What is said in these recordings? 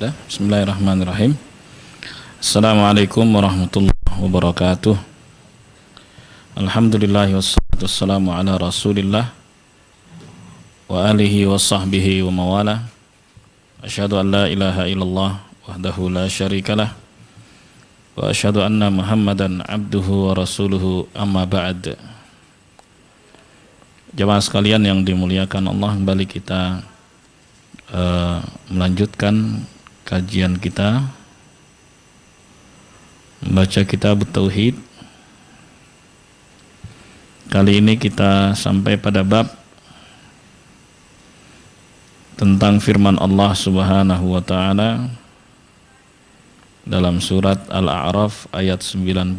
Sudah, bismillahirrahmanirrahim. Assalamualaikum warahmatullahi wabarakatuh. Alhamdulillah wassalatu wassalamu ala Rasulillah wa alihi wa sahbihi wa mawala. Asyhadu an la ilaha illallah wahdahu la syarikalah wa asyhadu anna Muhammadan abduhu wa rasuluhu amma ba'd. Jemaah sekalian yang dimuliakan Allah, kembali kita uh, melanjutkan kajian kita membaca kitab tauhid. Kali ini kita sampai pada bab tentang firman Allah Subhanahu wa taala dalam surat Al-A'raf ayat 99.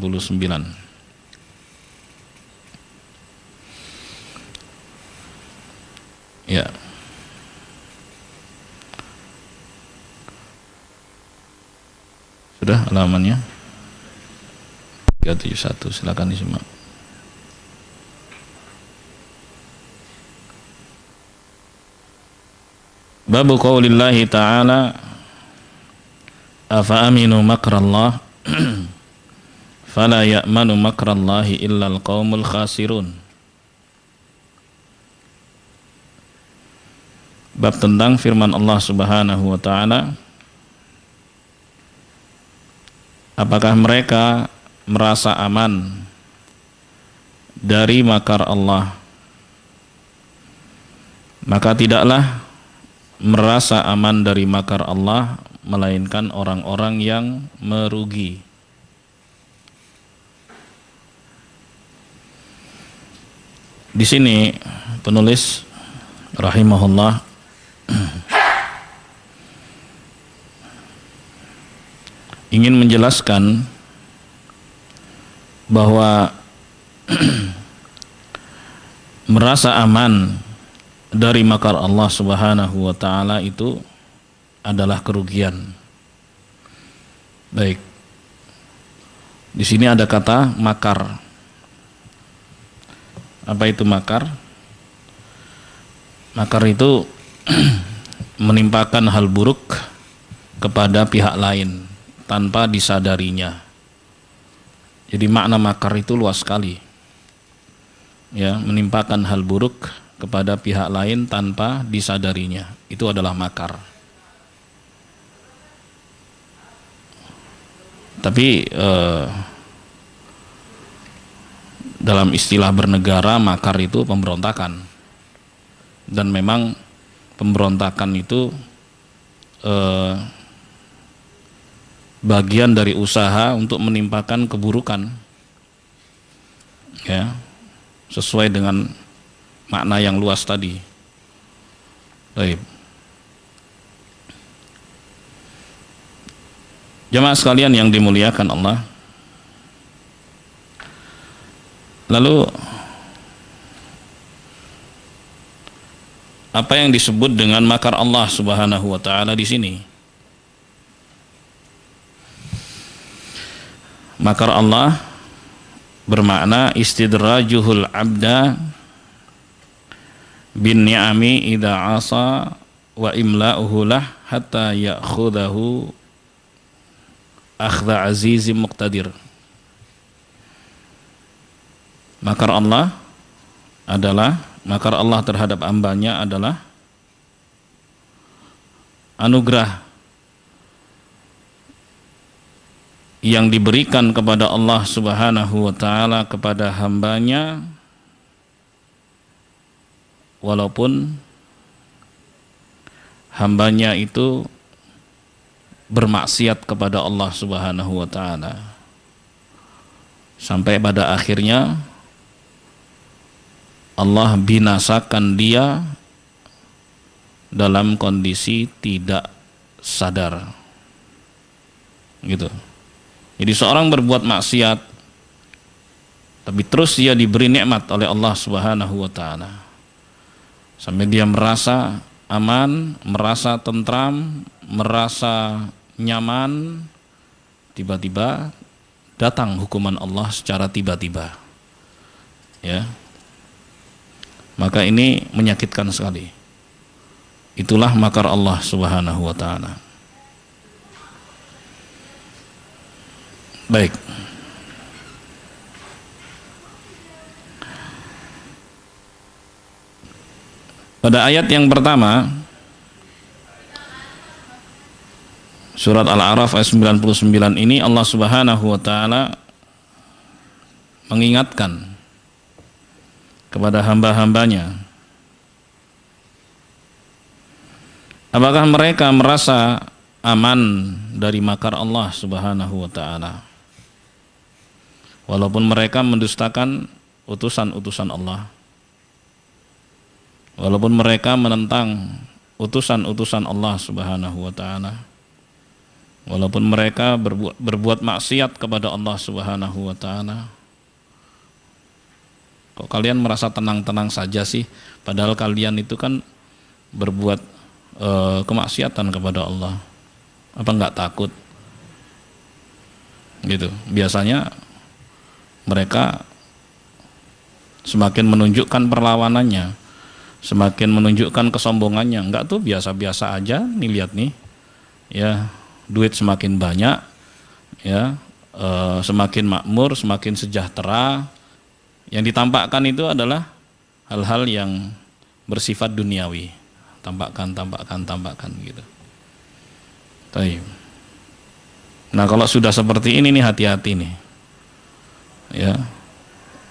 Ya. Yeah. Sudah halamannya? 371 silakan disimak. Babu qawlillahi ta'ala Afa aminu makrallah Fala ya'manu makrallahi illa al-qawmul khasirun Bab tentang firman Allah subhanahu wa ta'ala apakah mereka merasa aman dari makar Allah maka tidaklah merasa aman dari makar Allah melainkan orang-orang yang merugi di sini penulis rahimahullah ingin menjelaskan bahwa merasa aman dari makar Allah Subhanahu wa taala itu adalah kerugian. Baik. Di sini ada kata makar. Apa itu makar? Makar itu menimpakan hal buruk kepada pihak lain tanpa disadarinya. Jadi makna makar itu luas sekali. Ya, menimpakan hal buruk kepada pihak lain tanpa disadarinya. Itu adalah makar. Tapi eh, dalam istilah bernegara makar itu pemberontakan. Dan memang pemberontakan itu eh, bagian dari usaha untuk menimpakan keburukan ya sesuai dengan makna yang luas tadi baik jamaah sekalian yang dimuliakan Allah lalu apa yang disebut dengan makar Allah Subhanahu wa taala di sini Makar Allah bermakna istidrajuhul abda bin ni'ami idha asa wa imla'uhu lah hatta ya'khudahu akhdha azizim muqtadir makar Allah adalah makar Allah terhadap ambanya adalah anugerah yang diberikan kepada Allah Subhanahu wa taala kepada hambanya walaupun hambanya itu bermaksiat kepada Allah Subhanahu wa taala sampai pada akhirnya Allah binasakan dia dalam kondisi tidak sadar gitu jadi seorang berbuat maksiat tapi terus dia diberi nikmat oleh Allah Subhanahu wa taala. Sampai dia merasa aman, merasa tentram, merasa nyaman, tiba-tiba datang hukuman Allah secara tiba-tiba. Ya. Maka ini menyakitkan sekali. Itulah makar Allah Subhanahu wa taala. Baik. Pada ayat yang pertama Surat Al-A'raf ayat 99 ini Allah Subhanahu wa taala mengingatkan kepada hamba-hambanya Apakah mereka merasa aman dari makar Allah Subhanahu wa taala? walaupun mereka mendustakan utusan-utusan Allah walaupun mereka menentang utusan-utusan Allah Subhanahu wa taala walaupun mereka berbuat, berbuat maksiat kepada Allah Subhanahu wa taala kok kalian merasa tenang-tenang saja sih padahal kalian itu kan berbuat e, kemaksiatan kepada Allah apa enggak takut gitu biasanya mereka semakin menunjukkan perlawanannya semakin menunjukkan kesombongannya enggak tuh biasa-biasa aja nih lihat nih ya duit semakin banyak ya e, semakin makmur semakin sejahtera yang ditampakkan itu adalah hal-hal yang bersifat duniawi tampakkan tampakkan tampakkan gitu Nah kalau sudah seperti ini nih hati-hati nih ya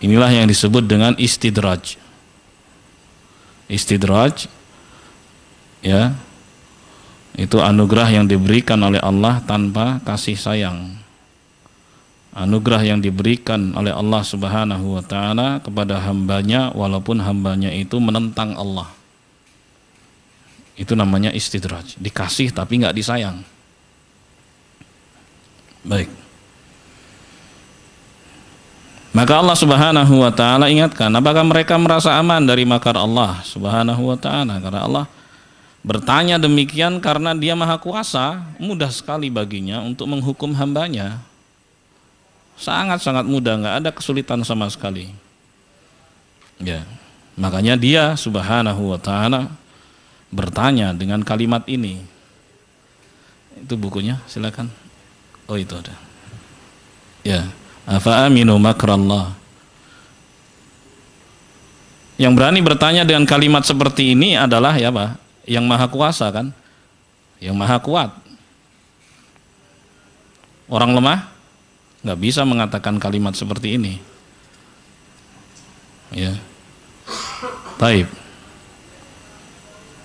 inilah yang disebut dengan istidraj istidraj ya itu anugerah yang diberikan oleh Allah tanpa kasih sayang anugerah yang diberikan oleh Allah Subhanahu wa taala kepada hambanya walaupun hambanya itu menentang Allah. Itu namanya istidraj, dikasih tapi nggak disayang. Baik. Maka Allah Subhanahu wa taala ingatkan, apakah mereka merasa aman dari makar Allah Subhanahu wa taala? Karena Allah bertanya demikian karena Dia Maha Kuasa, mudah sekali baginya untuk menghukum hambanya. Sangat-sangat mudah, nggak ada kesulitan sama sekali. Ya. Makanya Dia Subhanahu wa taala bertanya dengan kalimat ini. Itu bukunya, silakan. Oh, itu ada. Ya. Yeah. Afa'aminu makrallah. Yang berani bertanya dengan kalimat seperti ini adalah ya Pak, yang maha kuasa kan? Yang maha kuat. Orang lemah nggak bisa mengatakan kalimat seperti ini. Ya. Taib.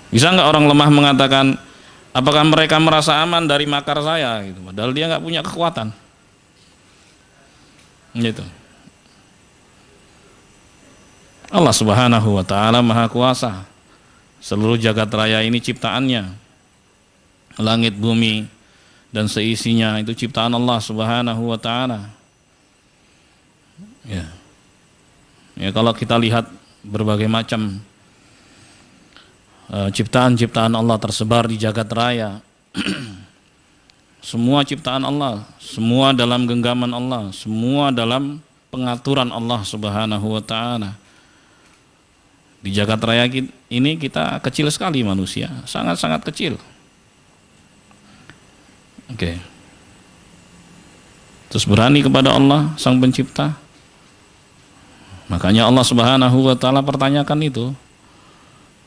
Bisa nggak orang lemah mengatakan apakah mereka merasa aman dari makar saya gitu. padahal dia nggak punya kekuatan Gitu. Allah Subhanahu wa taala Maha Kuasa. Seluruh jagat raya ini ciptaannya. Langit, bumi dan seisinya itu ciptaan Allah Subhanahu wa taala. Ya. Ya kalau kita lihat berbagai macam eh, ciptaan-ciptaan Allah tersebar di jagat raya Semua ciptaan Allah, semua dalam genggaman Allah, semua dalam pengaturan Allah Subhanahu wa taala. Di jagat raya ini kita kecil sekali manusia, sangat-sangat kecil. Oke. Okay. Terus berani kepada Allah Sang Pencipta. Makanya Allah Subhanahu wa taala pertanyakan itu.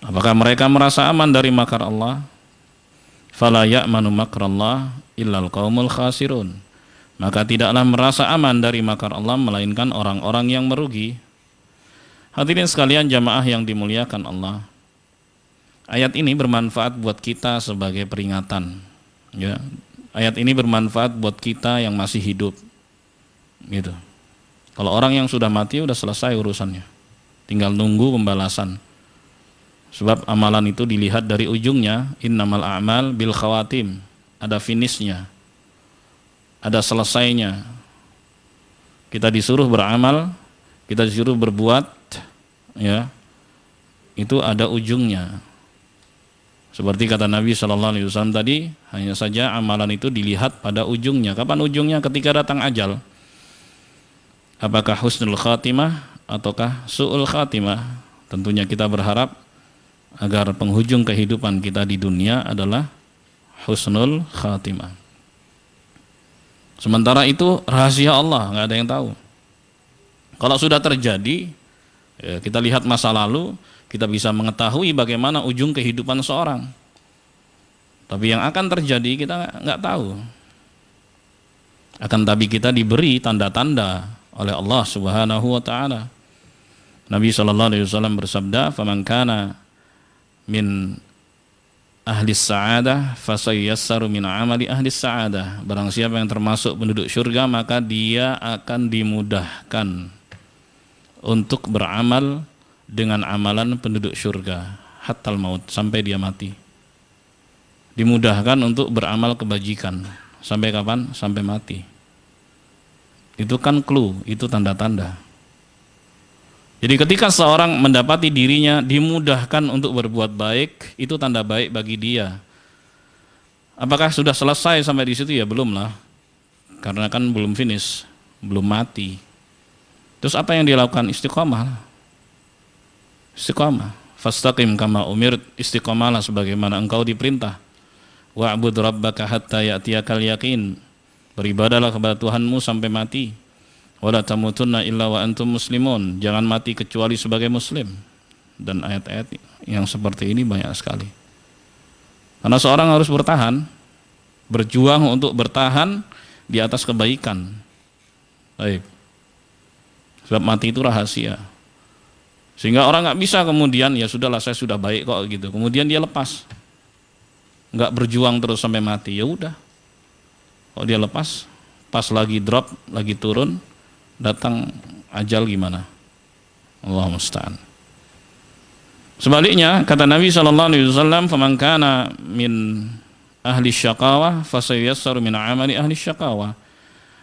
Apakah mereka merasa aman dari makar Allah? fala ya'manu makrallah illal qaumul khasirun. Maka tidaklah merasa aman dari makar Allah melainkan orang-orang yang merugi. Hadirin sekalian jamaah yang dimuliakan Allah. Ayat ini bermanfaat buat kita sebagai peringatan. Ya. Ayat ini bermanfaat buat kita yang masih hidup. Gitu. Kalau orang yang sudah mati udah selesai urusannya. Tinggal nunggu pembalasan. Sebab amalan itu dilihat dari ujungnya, innamal a'mal bil khawatim. Ada finishnya. Ada selesainya. Kita disuruh beramal, kita disuruh berbuat, ya. Itu ada ujungnya. Seperti kata Nabi Shallallahu Alaihi Wasallam tadi, hanya saja amalan itu dilihat pada ujungnya. Kapan ujungnya? Ketika datang ajal. Apakah husnul khatimah ataukah su'ul khatimah? Tentunya kita berharap agar penghujung kehidupan kita di dunia adalah husnul khatimah. Sementara itu rahasia Allah, nggak ada yang tahu. Kalau sudah terjadi, ya kita lihat masa lalu, kita bisa mengetahui bagaimana ujung kehidupan seorang. Tapi yang akan terjadi kita nggak tahu. Akan tapi kita diberi tanda-tanda oleh Allah Subhanahu wa taala. Nabi sallallahu alaihi wasallam bersabda, "Faman kana min ahli sa'adah fasayassaru min amali ahli sa'adah barang siapa yang termasuk penduduk syurga maka dia akan dimudahkan untuk beramal dengan amalan penduduk syurga hatal maut sampai dia mati dimudahkan untuk beramal kebajikan sampai kapan sampai mati itu kan clue itu tanda-tanda jadi ketika seorang mendapati dirinya dimudahkan untuk berbuat baik, itu tanda baik bagi dia. Apakah sudah selesai sampai di situ ya belum lah, karena kan belum finish, belum mati. Terus apa yang dilakukan istiqomah? Istiqomah. Fastaqim kama umir istiqomahlah sebagaimana engkau diperintah. Wa'bud rabbaka hatta ya'tiyakal yakin. Beribadalah kepada Tuhanmu sampai mati wala tamutunna illa wa antum muslimun jangan mati kecuali sebagai muslim dan ayat-ayat yang seperti ini banyak sekali karena seorang harus bertahan berjuang untuk bertahan di atas kebaikan baik sebab mati itu rahasia sehingga orang nggak bisa kemudian ya sudahlah saya sudah baik kok gitu kemudian dia lepas nggak berjuang terus sampai mati ya udah kalau dia lepas pas lagi drop lagi turun datang ajal gimana? Allah musta'an. Sebaliknya kata Nabi sallallahu alaihi wasallam, "Faman kana min ahli syaqawah fasayassaru min amali ahli syaqawah."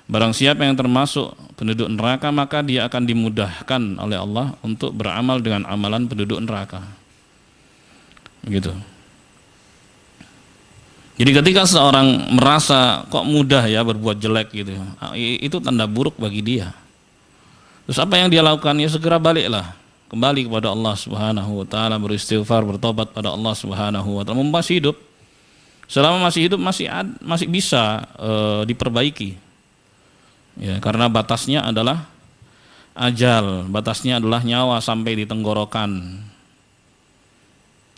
Barang siapa yang termasuk penduduk neraka maka dia akan dimudahkan oleh Allah untuk beramal dengan amalan penduduk neraka. Begitu. Jadi ketika seorang merasa kok mudah ya berbuat jelek gitu, itu tanda buruk bagi dia. Terus apa yang dia lakukan? Ya segera baliklah kembali kepada Allah Subhanahu wa taala beristighfar bertobat pada Allah Subhanahu wa taala masih hidup selama masih hidup masih ad, masih bisa e, diperbaiki ya karena batasnya adalah ajal batasnya adalah nyawa sampai di tenggorokan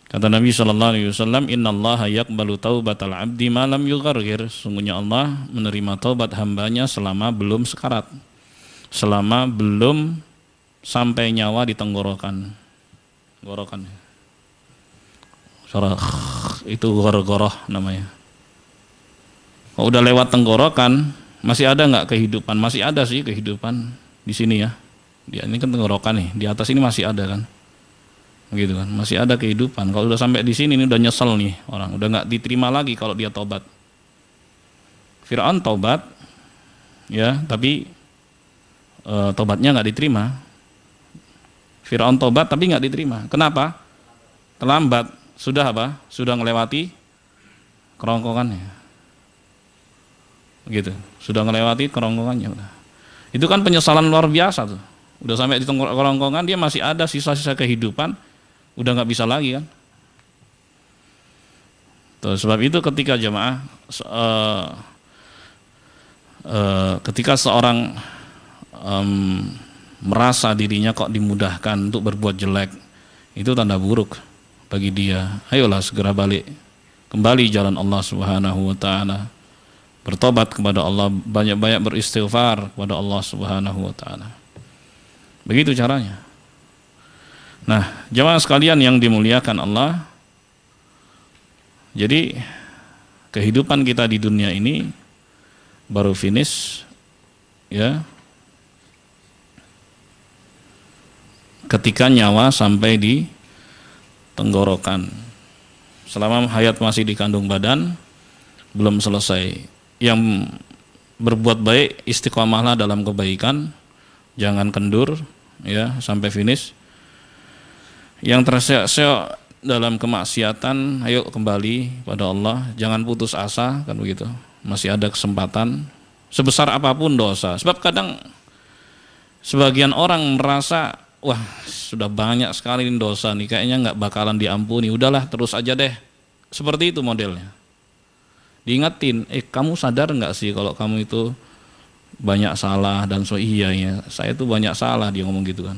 kata Nabi Shallallahu Alaihi Wasallam innallaha yakbalu taubatal abdi malam yugargir sungguhnya Allah menerima taubat hambanya selama belum sekarat selama belum sampai nyawa di tenggorokan. gorokan Suara itu gorogoroh namanya. Kalau udah lewat tenggorokan, masih ada nggak kehidupan? Masih ada sih kehidupan di sini ya. Dia ini kan tenggorokan nih, di atas ini masih ada kan? Gitu kan, masih ada kehidupan. Kalau udah sampai di sini ini udah nyesel nih orang, udah nggak diterima lagi kalau dia tobat. Fir'aun taubat, ya, tapi e, tobatnya nggak diterima. Firaun tobat tapi nggak diterima. Kenapa? Terlambat. Sudah apa? Sudah melewati kerongkongannya. Gitu. Sudah melewati kerongkongannya. Itu kan penyesalan luar biasa tuh. Udah sampai di kerongkongan dia masih ada sisa-sisa kehidupan. Udah nggak bisa lagi kan. Tuh, sebab itu ketika jemaah uh, ketika seorang um, merasa dirinya kok dimudahkan untuk berbuat jelek itu tanda buruk bagi dia ayolah segera balik kembali jalan Allah Subhanahu wa taala bertobat kepada Allah banyak-banyak beristighfar kepada Allah Subhanahu wa taala begitu caranya nah jemaah sekalian yang dimuliakan Allah jadi kehidupan kita di dunia ini baru finish ya ketika nyawa sampai di tenggorokan. Selama hayat masih di kandung badan belum selesai. Yang berbuat baik istiqomahlah dalam kebaikan, jangan kendur ya sampai finish. Yang terseok-seok dalam kemaksiatan, ayo kembali pada Allah, jangan putus asa kan begitu. Masih ada kesempatan sebesar apapun dosa. Sebab kadang sebagian orang merasa wah sudah banyak sekali ini dosa nih kayaknya nggak bakalan diampuni udahlah terus aja deh seperti itu modelnya diingetin eh kamu sadar nggak sih kalau kamu itu banyak salah dan so iya ya saya tuh banyak salah dia ngomong gitu kan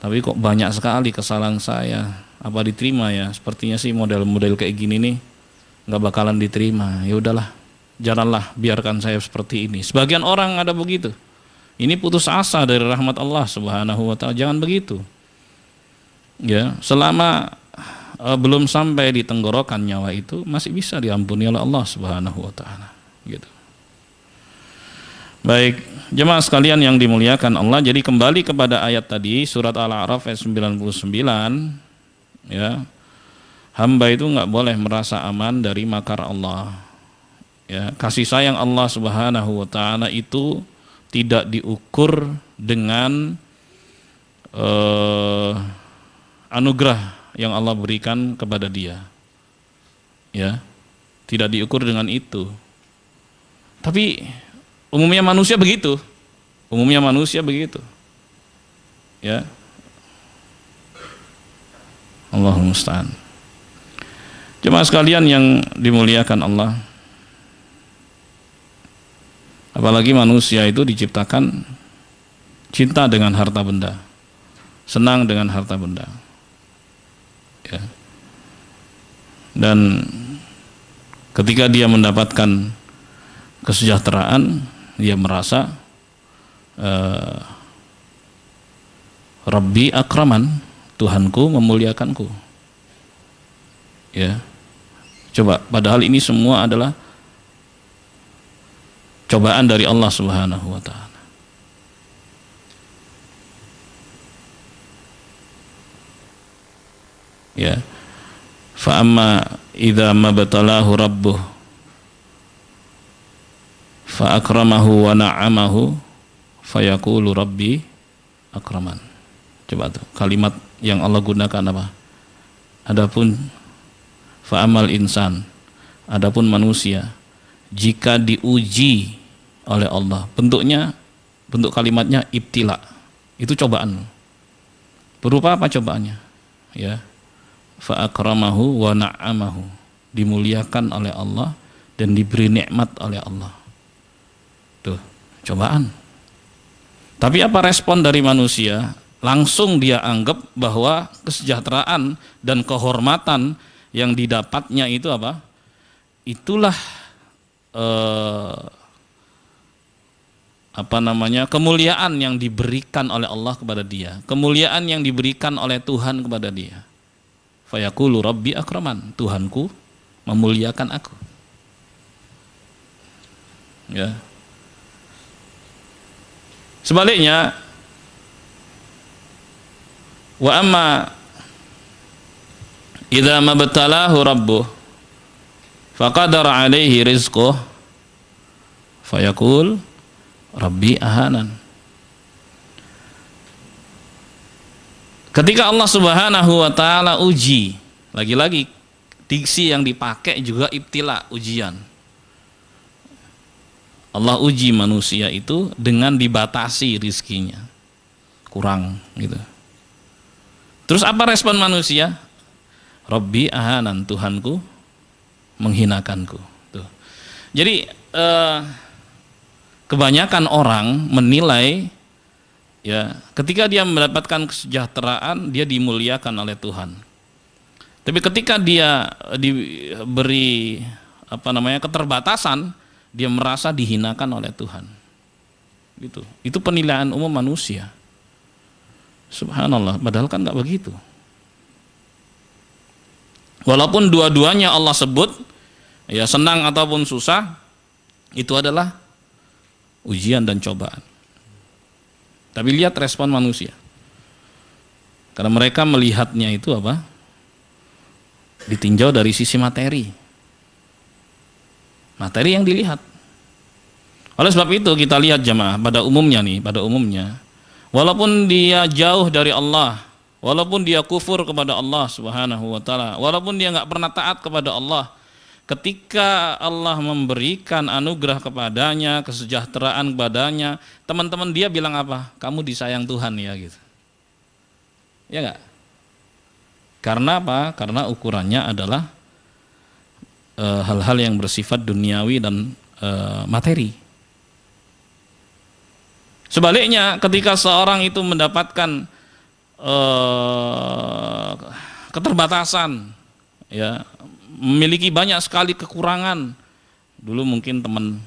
tapi kok banyak sekali kesalahan saya apa diterima ya sepertinya sih model-model kayak gini nih nggak bakalan diterima ya udahlah jalanlah biarkan saya seperti ini sebagian orang ada begitu ini putus asa dari rahmat Allah Subhanahu wa taala. Jangan begitu. Ya, selama uh, belum sampai di tenggorokan nyawa itu masih bisa diampuni oleh Allah Subhanahu wa taala. Gitu. Baik, jemaah sekalian yang dimuliakan Allah. Jadi kembali kepada ayat tadi surat Al-A'raf ayat 99 ya. Hamba itu nggak boleh merasa aman dari makar Allah. Ya, kasih sayang Allah Subhanahu wa taala itu tidak diukur dengan uh, anugerah yang Allah berikan kepada dia. Ya. Tidak diukur dengan itu. Tapi umumnya manusia begitu. Umumnya manusia begitu. Ya. Allahumma musta'an. Jemaah sekalian yang dimuliakan Allah, Apalagi manusia itu diciptakan cinta dengan harta benda, senang dengan harta benda. Ya. Dan ketika dia mendapatkan kesejahteraan, dia merasa eh, Rabbi akraman, Tuhanku memuliakanku. Ya. Coba, padahal ini semua adalah cobaan dari Allah Subhanahu wa taala. Ya. Fa amma idza mabtalahu rabbuh fa akramahu wa na'amahu fa yaqulu rabbi akraman. Coba tuh kalimat yang Allah gunakan apa? Adapun fa amal insan, adapun manusia jika diuji oleh Allah. Bentuknya bentuk kalimatnya ibtila. Itu cobaan. Berupa apa cobaannya? Ya. faakramahu wa na'amahu. Dimuliakan oleh Allah dan diberi nikmat oleh Allah. Tuh, cobaan. Tapi apa respon dari manusia? Langsung dia anggap bahwa kesejahteraan dan kehormatan yang didapatnya itu apa? Itulah eh, apa namanya kemuliaan yang diberikan oleh Allah kepada dia kemuliaan yang diberikan oleh Tuhan kepada dia fayaqulu rabbi akraman Tuhanku memuliakan aku ya sebaliknya wa amma idza mabtalahu rabbuh faqadara alaihi rizquh fayakul Rabbi ahanan. Ketika Allah Subhanahu wa taala uji, lagi-lagi diksi yang dipakai juga ibtila, ujian. Allah uji manusia itu dengan dibatasi rizkinya. Kurang gitu. Terus apa respon manusia? Robbi ahanan Tuhanku menghinakanku. Tuh. Jadi eh, kebanyakan orang menilai ya ketika dia mendapatkan kesejahteraan dia dimuliakan oleh Tuhan tapi ketika dia eh, diberi apa namanya keterbatasan dia merasa dihinakan oleh Tuhan gitu itu penilaian umum manusia subhanallah padahal kan nggak begitu walaupun dua-duanya Allah sebut ya senang ataupun susah itu adalah ujian dan cobaan. Tapi lihat respon manusia. Karena mereka melihatnya itu apa? Ditinjau dari sisi materi. Materi yang dilihat. Oleh sebab itu kita lihat jemaah pada umumnya nih, pada umumnya. Walaupun dia jauh dari Allah, walaupun dia kufur kepada Allah Subhanahu wa taala, walaupun dia nggak pernah taat kepada Allah, ketika Allah memberikan anugerah kepadanya, kesejahteraan kepadanya, teman-teman dia bilang apa? Kamu disayang Tuhan ya gitu. Ya enggak? Karena apa? Karena ukurannya adalah e, hal-hal e, yang bersifat duniawi dan e, materi. Sebaliknya, ketika seorang itu mendapatkan e, keterbatasan, ya memiliki banyak sekali kekurangan. Dulu mungkin teman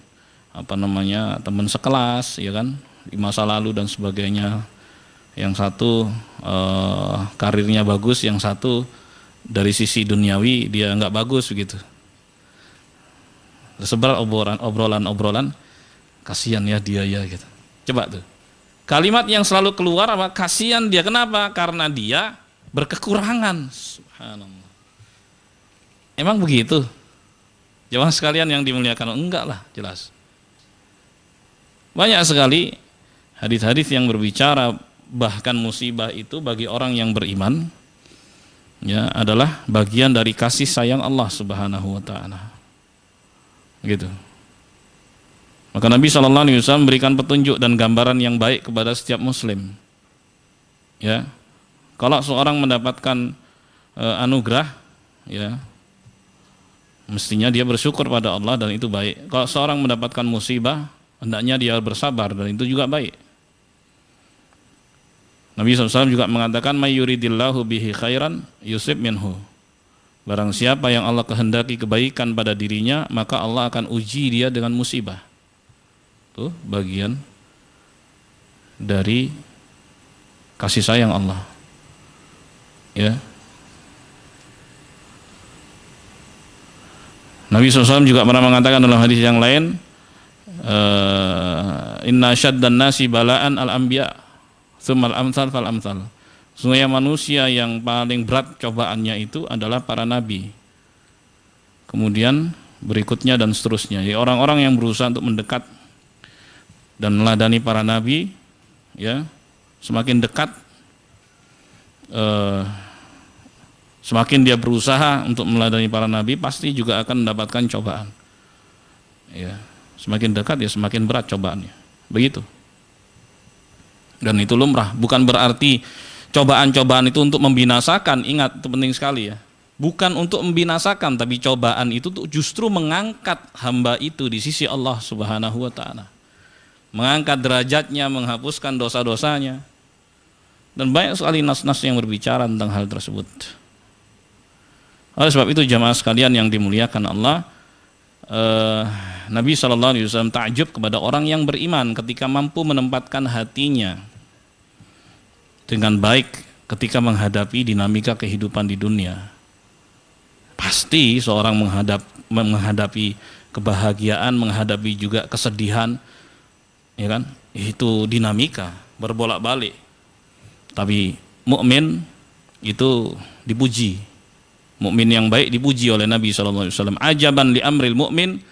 apa namanya teman sekelas ya kan di masa lalu dan sebagainya yang satu eh, karirnya bagus yang satu dari sisi duniawi dia nggak bagus begitu sebar obrolan obrolan obrolan kasihan ya dia ya gitu coba tuh kalimat yang selalu keluar apa kasihan dia kenapa karena dia berkekurangan subhanallah Emang begitu? Jemaah sekalian yang dimuliakan enggak lah, jelas. Banyak sekali hadis-hadis yang berbicara bahkan musibah itu bagi orang yang beriman ya adalah bagian dari kasih sayang Allah Subhanahu wa taala. Gitu. Maka Nabi Shallallahu Alaihi Wasallam berikan petunjuk dan gambaran yang baik kepada setiap Muslim. Ya, kalau seorang mendapatkan e, anugerah, ya mestinya dia bersyukur pada Allah dan itu baik. Kalau seorang mendapatkan musibah, hendaknya dia bersabar dan itu juga baik. Nabi SAW juga mengatakan mayuridillahu bihi khairan yusib minhu. Barang siapa yang Allah kehendaki kebaikan pada dirinya, maka Allah akan uji dia dengan musibah. Itu bagian dari kasih sayang Allah. Ya, Nabi SAW juga pernah mengatakan dalam hadis yang lain, eh, Inna syad dan nasi balaan al ambia, sumal amsal fal amsal. Sungguhnya manusia yang paling berat cobaannya itu adalah para nabi. Kemudian berikutnya dan seterusnya. Jadi ya, orang-orang yang berusaha untuk mendekat dan meladani para nabi, ya semakin dekat eh, Semakin dia berusaha untuk meladani para nabi, pasti juga akan mendapatkan cobaan. Ya, semakin dekat ya semakin berat cobaannya. Begitu. Dan itu lumrah, bukan berarti cobaan-cobaan itu untuk membinasakan. Ingat, itu penting sekali ya. Bukan untuk membinasakan, tapi cobaan itu tuh justru mengangkat hamba itu di sisi Allah Subhanahu wa taala. Mengangkat derajatnya, menghapuskan dosa-dosanya. Dan banyak sekali nas-nas yang berbicara tentang hal tersebut. Oleh sebab itu jamaah sekalian yang dimuliakan Allah, eh, Nabi saw Alaihi takjub kepada orang yang beriman ketika mampu menempatkan hatinya dengan baik ketika menghadapi dinamika kehidupan di dunia. Pasti seorang menghadap, menghadapi kebahagiaan, menghadapi juga kesedihan, ya kan? Itu dinamika berbolak-balik. Tapi mukmin itu dipuji Mukmin yang baik dipuji oleh Nabi sallallahu alaihi wasallam. Ajaban li amril mukmin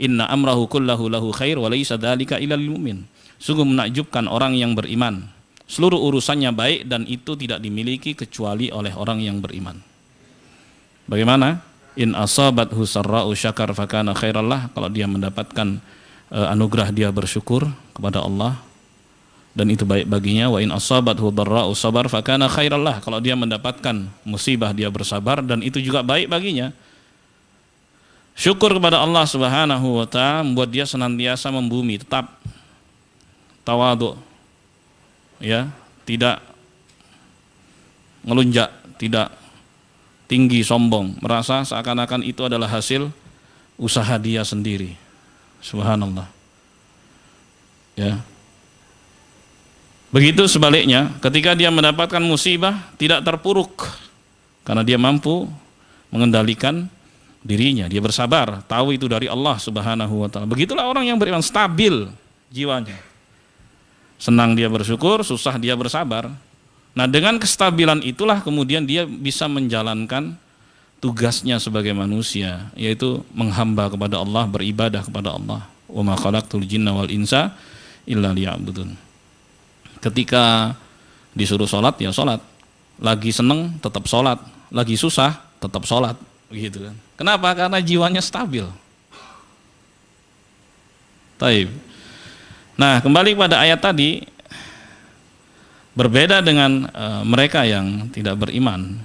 inna amrahu kullahu lahu khair wa laisa dzalika illa lil mu'min. Sungguh menakjubkan orang yang beriman. Seluruh urusannya baik dan itu tidak dimiliki kecuali oleh orang yang beriman. Bagaimana? In asabat husarra'u syakar fakana khairallah. Kalau dia mendapatkan eh, anugerah dia bersyukur kepada Allah dan itu baik baginya wa in asabathu dharra'u sabar fakana khairallah kalau dia mendapatkan musibah dia bersabar dan itu juga baik baginya syukur kepada Allah Subhanahu wa taala membuat dia senantiasa membumi tetap tawadhu ya tidak melunjak tidak tinggi sombong merasa seakan-akan itu adalah hasil usaha dia sendiri subhanallah ya Begitu sebaliknya, ketika dia mendapatkan musibah, tidak terpuruk karena dia mampu mengendalikan dirinya. Dia bersabar, tahu itu dari Allah Subhanahu wa taala. Begitulah orang yang beriman stabil jiwanya. Senang dia bersyukur, susah dia bersabar. Nah, dengan kestabilan itulah kemudian dia bisa menjalankan tugasnya sebagai manusia, yaitu menghamba kepada Allah, beribadah kepada Allah. Wa ma khalaqtul jinna wal insa illa liya'budun. Ketika disuruh sholat ya sholat. Lagi seneng tetap sholat. Lagi susah tetap sholat. Gitu kan. Kenapa? Karena jiwanya stabil. Taib. Nah kembali pada ayat tadi. Berbeda dengan e, mereka yang tidak beriman.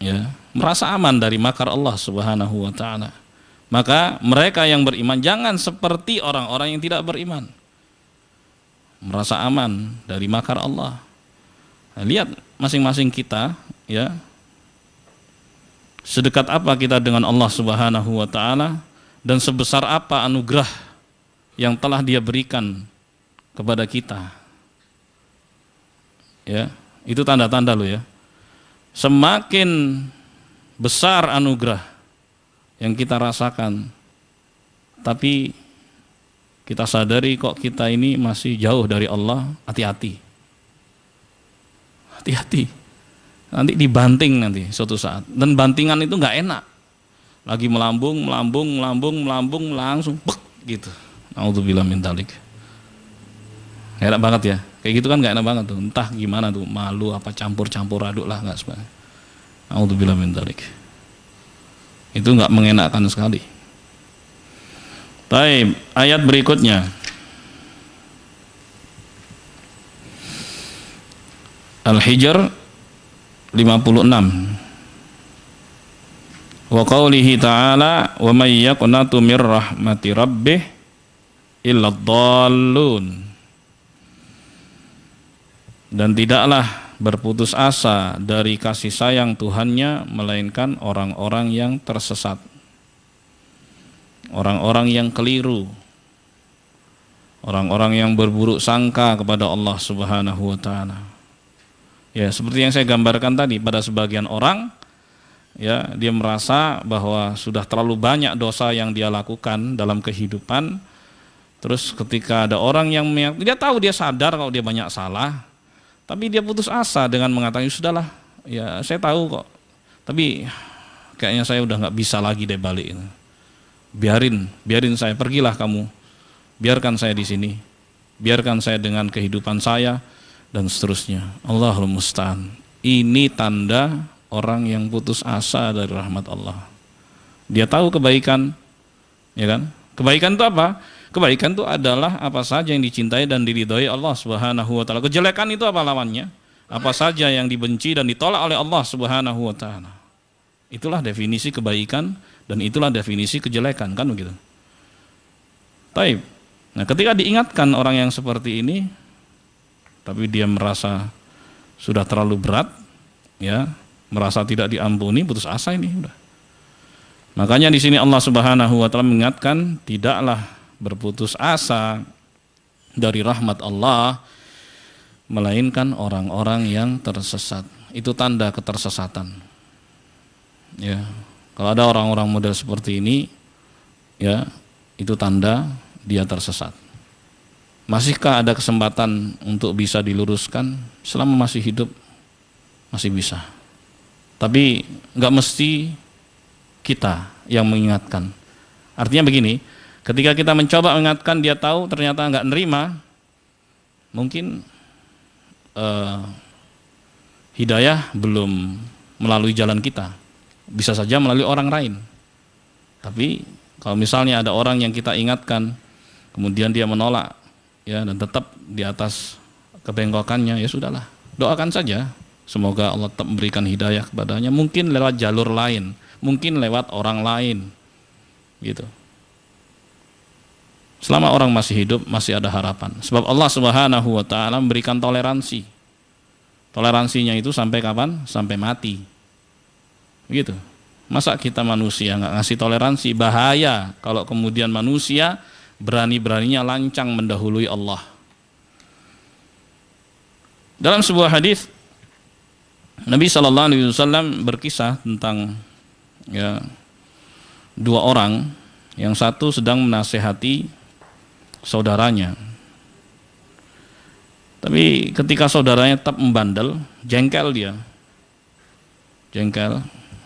Ya, merasa aman dari makar Allah Subhanahu wa taala. Maka mereka yang beriman jangan seperti orang-orang yang tidak beriman merasa aman dari makar Allah. Nah, lihat masing-masing kita ya sedekat apa kita dengan Allah Subhanahu wa taala dan sebesar apa anugerah yang telah Dia berikan kepada kita. Ya, itu tanda-tanda lo ya. Semakin besar anugerah yang kita rasakan tapi kita sadari kok kita ini masih jauh dari Allah, hati-hati. Hati-hati. Nanti dibanting nanti suatu saat. Dan bantingan itu nggak enak. Lagi melambung, melambung, melambung, melambung, langsung pek gitu. Nauzubillah min enak banget ya. Kayak gitu kan gak enak banget tuh. Entah gimana tuh, malu apa campur-campur aduk lah nggak sebenarnya. Nauzubillah min Itu nggak mengenakan sekali. Baik, ayat berikutnya. Al-Hijr 56. Wa qawlihi ta'ala wa may yaqnatu mir rahmati rabbih illa dhalun. Dan tidaklah berputus asa dari kasih sayang Tuhannya melainkan orang-orang yang tersesat orang-orang yang keliru orang-orang yang berburuk sangka kepada Allah Subhanahu wa taala. Ya, seperti yang saya gambarkan tadi pada sebagian orang ya, dia merasa bahwa sudah terlalu banyak dosa yang dia lakukan dalam kehidupan. Terus ketika ada orang yang dia tahu dia sadar kalau dia banyak salah, tapi dia putus asa dengan mengatakan sudahlah, ya saya tahu kok. Tapi kayaknya saya udah nggak bisa lagi deh balik. ini biarin, biarin saya pergilah kamu, biarkan saya di sini, biarkan saya dengan kehidupan saya dan seterusnya. Allahul Mustaan. Ini tanda orang yang putus asa dari rahmat Allah. Dia tahu kebaikan, ya kan? Kebaikan itu apa? Kebaikan itu adalah apa saja yang dicintai dan diridhoi Allah Subhanahu wa taala. Kejelekan itu apa lawannya? Apa saja yang dibenci dan ditolak oleh Allah Subhanahu wa taala. Itulah definisi kebaikan dan itulah definisi kejelekan kan begitu. Taib. Nah, ketika diingatkan orang yang seperti ini tapi dia merasa sudah terlalu berat ya, merasa tidak diampuni putus asa ini udah. Makanya di sini Allah Subhanahu wa taala mengingatkan tidaklah berputus asa dari rahmat Allah melainkan orang-orang yang tersesat. Itu tanda ketersesatan. Ya, kalau ada orang-orang model seperti ini, ya itu tanda dia tersesat. Masihkah ada kesempatan untuk bisa diluruskan selama masih hidup? Masih bisa. Tapi nggak mesti kita yang mengingatkan. Artinya begini, ketika kita mencoba mengingatkan dia tahu ternyata nggak nerima, mungkin eh, hidayah belum melalui jalan kita bisa saja melalui orang lain. Tapi kalau misalnya ada orang yang kita ingatkan, kemudian dia menolak, ya dan tetap di atas kebengkokannya, ya sudahlah, doakan saja. Semoga Allah tetap memberikan hidayah kepadanya. Mungkin lewat jalur lain, mungkin lewat orang lain, gitu. Selama orang masih hidup masih ada harapan. Sebab Allah Subhanahu wa taala memberikan toleransi. Toleransinya itu sampai kapan? Sampai mati. Begitu. Masa kita manusia nggak ngasih toleransi? Bahaya kalau kemudian manusia berani-beraninya lancang mendahului Allah. Dalam sebuah hadis Nabi Shallallahu Alaihi Wasallam berkisah tentang ya, dua orang yang satu sedang menasehati saudaranya. Tapi ketika saudaranya tetap membandel, jengkel dia. Jengkel,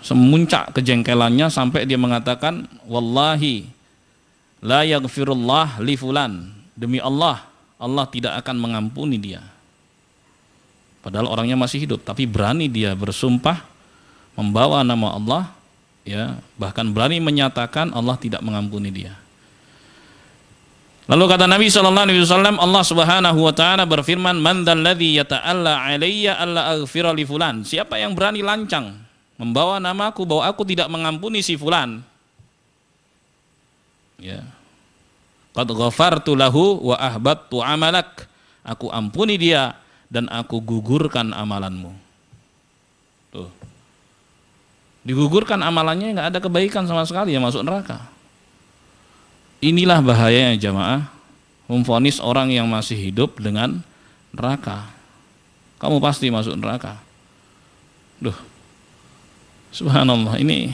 semuncak kejengkelannya sampai dia mengatakan wallahi la yaghfirullah li fulan demi Allah Allah tidak akan mengampuni dia padahal orangnya masih hidup tapi berani dia bersumpah membawa nama Allah ya bahkan berani menyatakan Allah tidak mengampuni dia Lalu kata Nabi sallallahu alaihi wasallam Allah Subhanahu wa taala berfirman man dzalladzi yata'alla alayya alla aghfira li fulan siapa yang berani lancang membawa namaku bahwa aku tidak mengampuni si fulan. Ya. Qad ghafartu lahu wa ahbattu amalak. Aku ampuni dia dan aku gugurkan amalanmu. Tuh. Digugurkan amalannya nggak ada kebaikan sama sekali yang masuk neraka. Inilah bahayanya jamaah memfonis orang yang masih hidup dengan neraka. Kamu pasti masuk neraka. Duh, Subhanallah, ini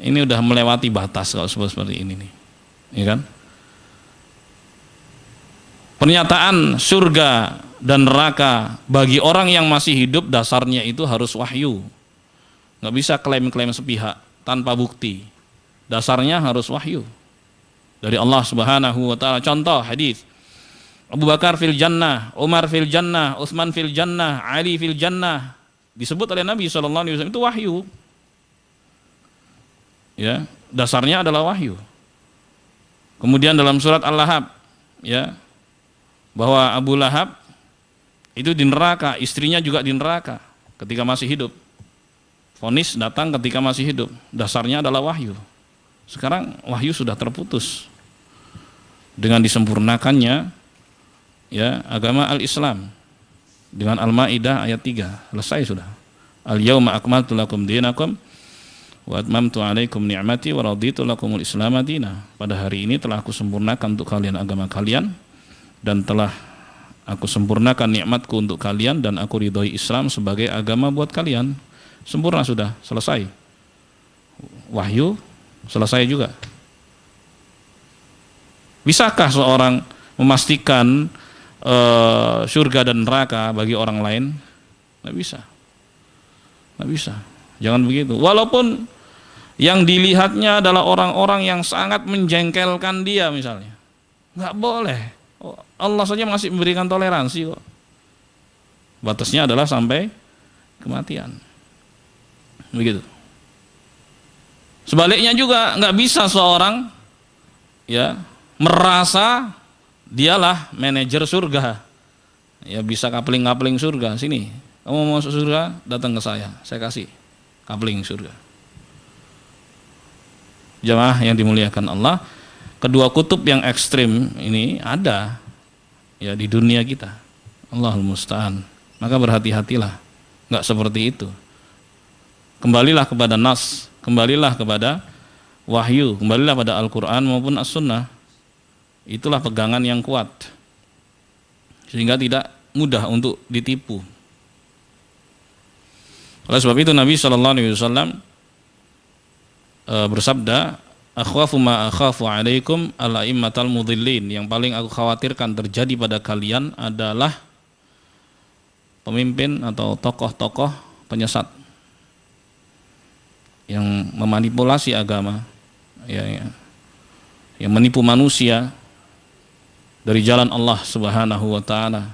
ini udah melewati batas kalau seperti ini nih. Ya kan? Pernyataan surga dan neraka bagi orang yang masih hidup dasarnya itu harus wahyu. Nggak bisa klaim-klaim sepihak tanpa bukti. Dasarnya harus wahyu dari Allah Subhanahu wa taala. Contoh hadis Abu Bakar fil jannah, Umar fil jannah, Utsman fil jannah, Ali fil jannah, disebut oleh Nabi Shallallahu Alaihi Wasallam itu wahyu. Ya, dasarnya adalah wahyu. Kemudian dalam surat Al-Lahab, ya, bahwa Abu Lahab itu di neraka, istrinya juga di neraka ketika masih hidup. Fonis datang ketika masih hidup, dasarnya adalah wahyu. Sekarang wahyu sudah terputus dengan disempurnakannya ya agama al-Islam dengan Al-Maidah ayat 3. Selesai sudah. Al-yauma akmaltu lakum dinakum wa atmamtu alaikum ni'mati wa raditu lakumul Islam dina. Pada hari ini telah aku sempurnakan untuk kalian agama kalian dan telah aku sempurnakan nikmatku untuk kalian dan aku ridhoi Islam sebagai agama buat kalian. Sempurna sudah, selesai. Wahyu selesai juga. Bisakah seorang memastikan e, surga dan neraka bagi orang lain nggak bisa nggak bisa jangan begitu walaupun yang dilihatnya adalah orang-orang yang sangat menjengkelkan dia misalnya nggak boleh oh, Allah saja masih memberikan toleransi kok batasnya adalah sampai kematian begitu sebaliknya juga nggak bisa seorang ya merasa dialah manajer surga. Ya bisa kapling-kapling surga sini. Kamu mau masuk surga, datang ke saya. Saya kasih kapling surga. Jamaah yang dimuliakan Allah, kedua kutub yang ekstrim ini ada ya di dunia kita. Allahul musta'an. Maka berhati-hatilah. nggak seperti itu. Kembalilah kepada nas, kembalilah kepada wahyu, kembalilah pada Al-Qur'an maupun As-Sunnah. Itulah pegangan yang kuat. Sehingga tidak mudah untuk ditipu. Oleh sebab itu Nabi Shallallahu alaihi wasallam e, bersabda, "Akhwafu ma akhwafu alaikum ala immatal mudhillin." Yang paling aku khawatirkan terjadi pada kalian adalah pemimpin atau tokoh-tokoh penyesat yang memanipulasi agama, ya, ya. yang menipu manusia, dari jalan Allah Subhanahu wa taala.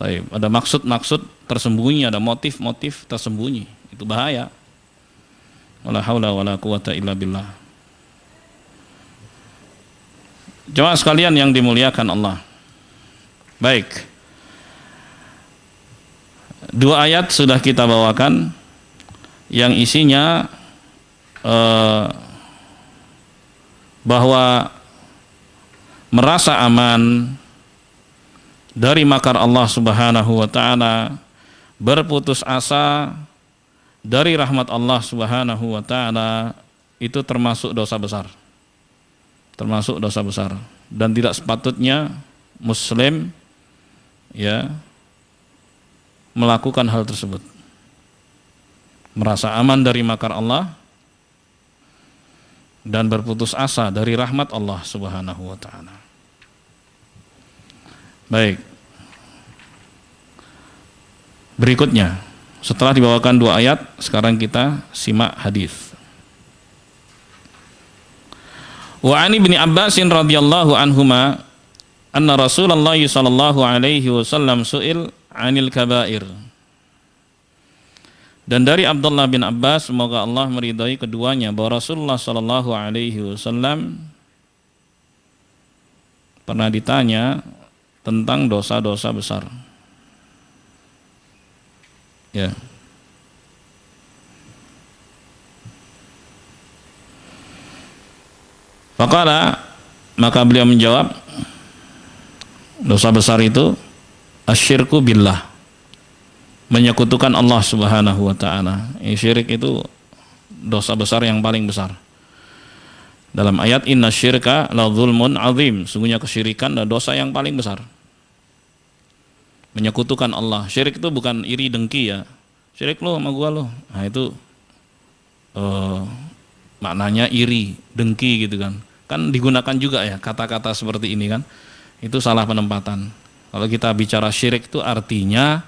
Taib, ada maksud-maksud tersembunyi, ada motif-motif tersembunyi. Itu bahaya. Wala haula wala quwata illa billah. Jemaah sekalian yang dimuliakan Allah. Baik. Dua ayat sudah kita bawakan yang isinya eh, bahwa merasa aman dari makar Allah Subhanahu wa taala, berputus asa dari rahmat Allah Subhanahu wa taala itu termasuk dosa besar. Termasuk dosa besar dan tidak sepatutnya muslim ya melakukan hal tersebut. Merasa aman dari makar Allah dan berputus asa dari rahmat Allah Subhanahu wa taala. Baik. Berikutnya, setelah dibawakan dua ayat, sekarang kita simak hadis. Wa ani bin Abbasin radhiyallahu anhuma anna Rasulullah sallallahu alaihi wasallam su'il 'anil kaba'ir. Dan dari Abdullah bin Abbas semoga Allah meridhai keduanya bahwa Rasulullah Shallallahu alaihi wasallam pernah ditanya tentang dosa-dosa besar. Ya. Fakala, maka beliau menjawab dosa besar itu asyirku billah menyekutukan Allah Subhanahu wa taala. Syirik itu dosa besar yang paling besar. Dalam ayat inna syirka la zulmun azim, sungguhnya kesyirikan adalah dosa yang paling besar. Menyekutukan Allah. Syirik itu bukan iri dengki ya. Syirik lo sama gua lo. Nah itu uh, maknanya iri, dengki gitu kan. Kan digunakan juga ya kata-kata seperti ini kan. Itu salah penempatan. Kalau kita bicara syirik itu artinya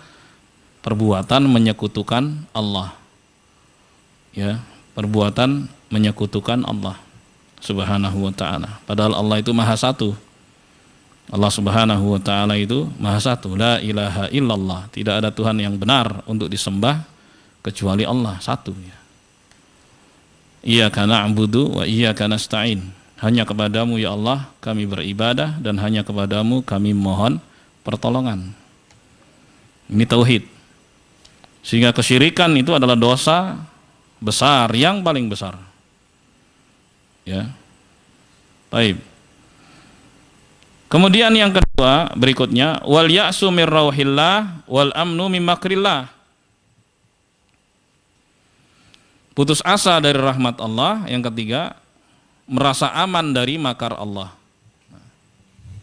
perbuatan menyekutukan Allah. Ya, perbuatan menyekutukan Allah Subhanahu wa taala. Padahal Allah itu Maha Satu. Allah Subhanahu wa taala itu Maha Satu, la ilaha illallah. Tidak ada Tuhan yang benar untuk disembah kecuali Allah satu ya. Iya karena ambudu wa iya karena stain. Hanya kepadamu ya Allah kami beribadah dan hanya kepadamu kami mohon pertolongan. Ini tauhid. Sehingga kesyirikan itu adalah dosa besar yang paling besar. Ya. Baik. Kemudian yang kedua berikutnya wal ya'su mir rauhillah wal amnu mim makrillah. Putus asa dari rahmat Allah, yang ketiga merasa aman dari makar Allah.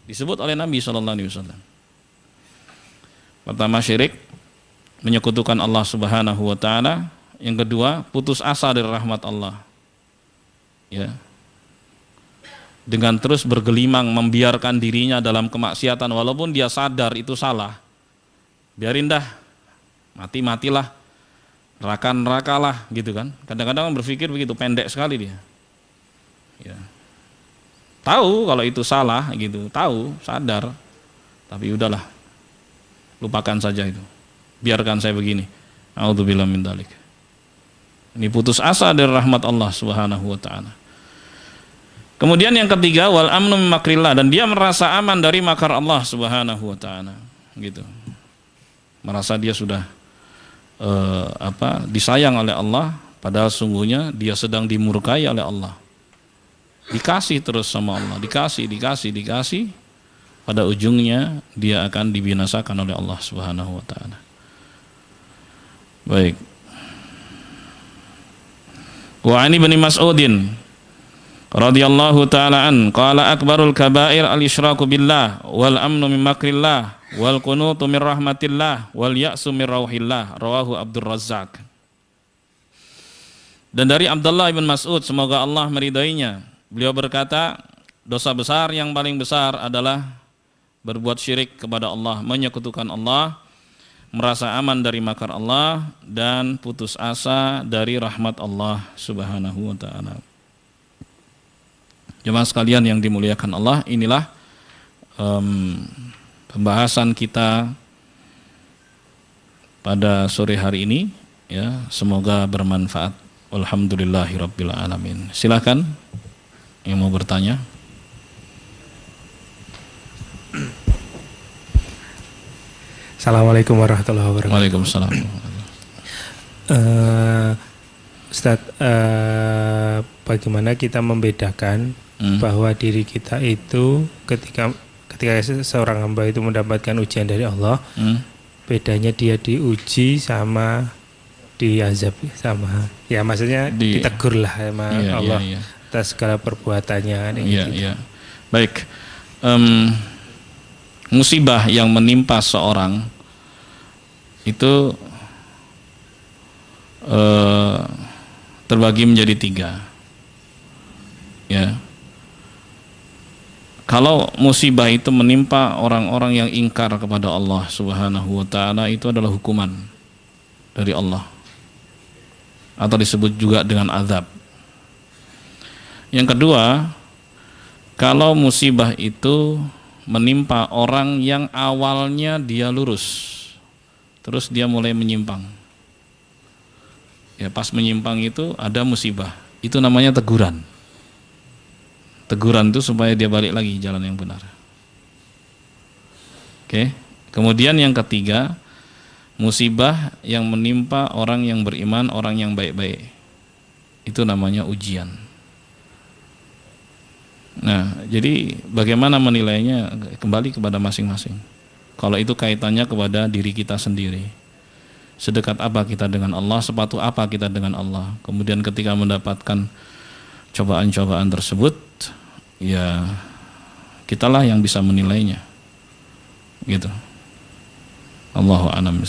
Disebut oleh Nabi sallallahu alaihi wasallam. Pertama syirik, menyekutukan Allah Subhanahu wa taala, yang kedua putus asa dari rahmat Allah. Ya. Dengan terus bergelimang membiarkan dirinya dalam kemaksiatan walaupun dia sadar itu salah. Biarin dah. Mati-matilah. rakan rakalah gitu kan. Kadang-kadang berpikir begitu pendek sekali dia. Ya. Tahu kalau itu salah gitu, tahu, sadar. Tapi udahlah. Lupakan saja itu biarkan saya begini. Alhamdulillah min dalik. Ini putus asa dari rahmat Allah Subhanahu wa taala. Kemudian yang ketiga wal amnu makrillah dan dia merasa aman dari makar Allah Subhanahu wa taala. Gitu. Merasa dia sudah eh, apa? disayang oleh Allah padahal sungguhnya dia sedang dimurkai oleh Allah. Dikasih terus sama Allah, dikasih, dikasih, dikasih. Pada ujungnya dia akan dibinasakan oleh Allah Subhanahu wa taala. Baik. Wa ani bin Mas'udin radhiyallahu taala an qala akbarul kaba'ir al isyraku billah wal amnu min makrillah wal qunutu min rahmatillah wal ya'su min rauhillah rawahu Abdul Razzaq. Dan dari Abdullah bin Mas'ud semoga Allah meridainya, beliau berkata, dosa besar yang paling besar adalah berbuat syirik kepada Allah, menyekutukan Allah merasa aman dari makar Allah dan putus asa dari rahmat Allah Subhanahu wa taala. Jemaah sekalian yang dimuliakan Allah, inilah um, pembahasan kita pada sore hari ini ya, semoga bermanfaat. Walhamdulillahirabbil alamin. Silakan yang mau bertanya. Assalamualaikum warahmatullahi wabarakatuh. Waalaikumsalam. Uh, Ustaz, uh, bagaimana kita membedakan hmm. bahwa diri kita itu ketika ketika seorang hamba itu mendapatkan ujian dari Allah, hmm. bedanya dia diuji sama diazab sama ya maksudnya di, ditegur lah sama iya, iya Allah iya, iya. atas segala perbuatannya iya, gitu. iya. baik um, musibah yang menimpa seorang itu eh, terbagi menjadi tiga ya kalau musibah itu menimpa orang-orang yang ingkar kepada Allah Subhanahu wa taala itu adalah hukuman dari Allah atau disebut juga dengan azab. Yang kedua, kalau musibah itu menimpa orang yang awalnya dia lurus terus dia mulai menyimpang ya pas menyimpang itu ada musibah itu namanya teguran teguran itu supaya dia balik lagi jalan yang benar oke kemudian yang ketiga musibah yang menimpa orang yang beriman orang yang baik-baik itu namanya ujian Nah, jadi bagaimana menilainya kembali kepada masing-masing. Kalau itu kaitannya kepada diri kita sendiri. Sedekat apa kita dengan Allah, sepatu apa kita dengan Allah. Kemudian ketika mendapatkan cobaan-cobaan tersebut, ya kitalah yang bisa menilainya. Gitu. Allahu a'lam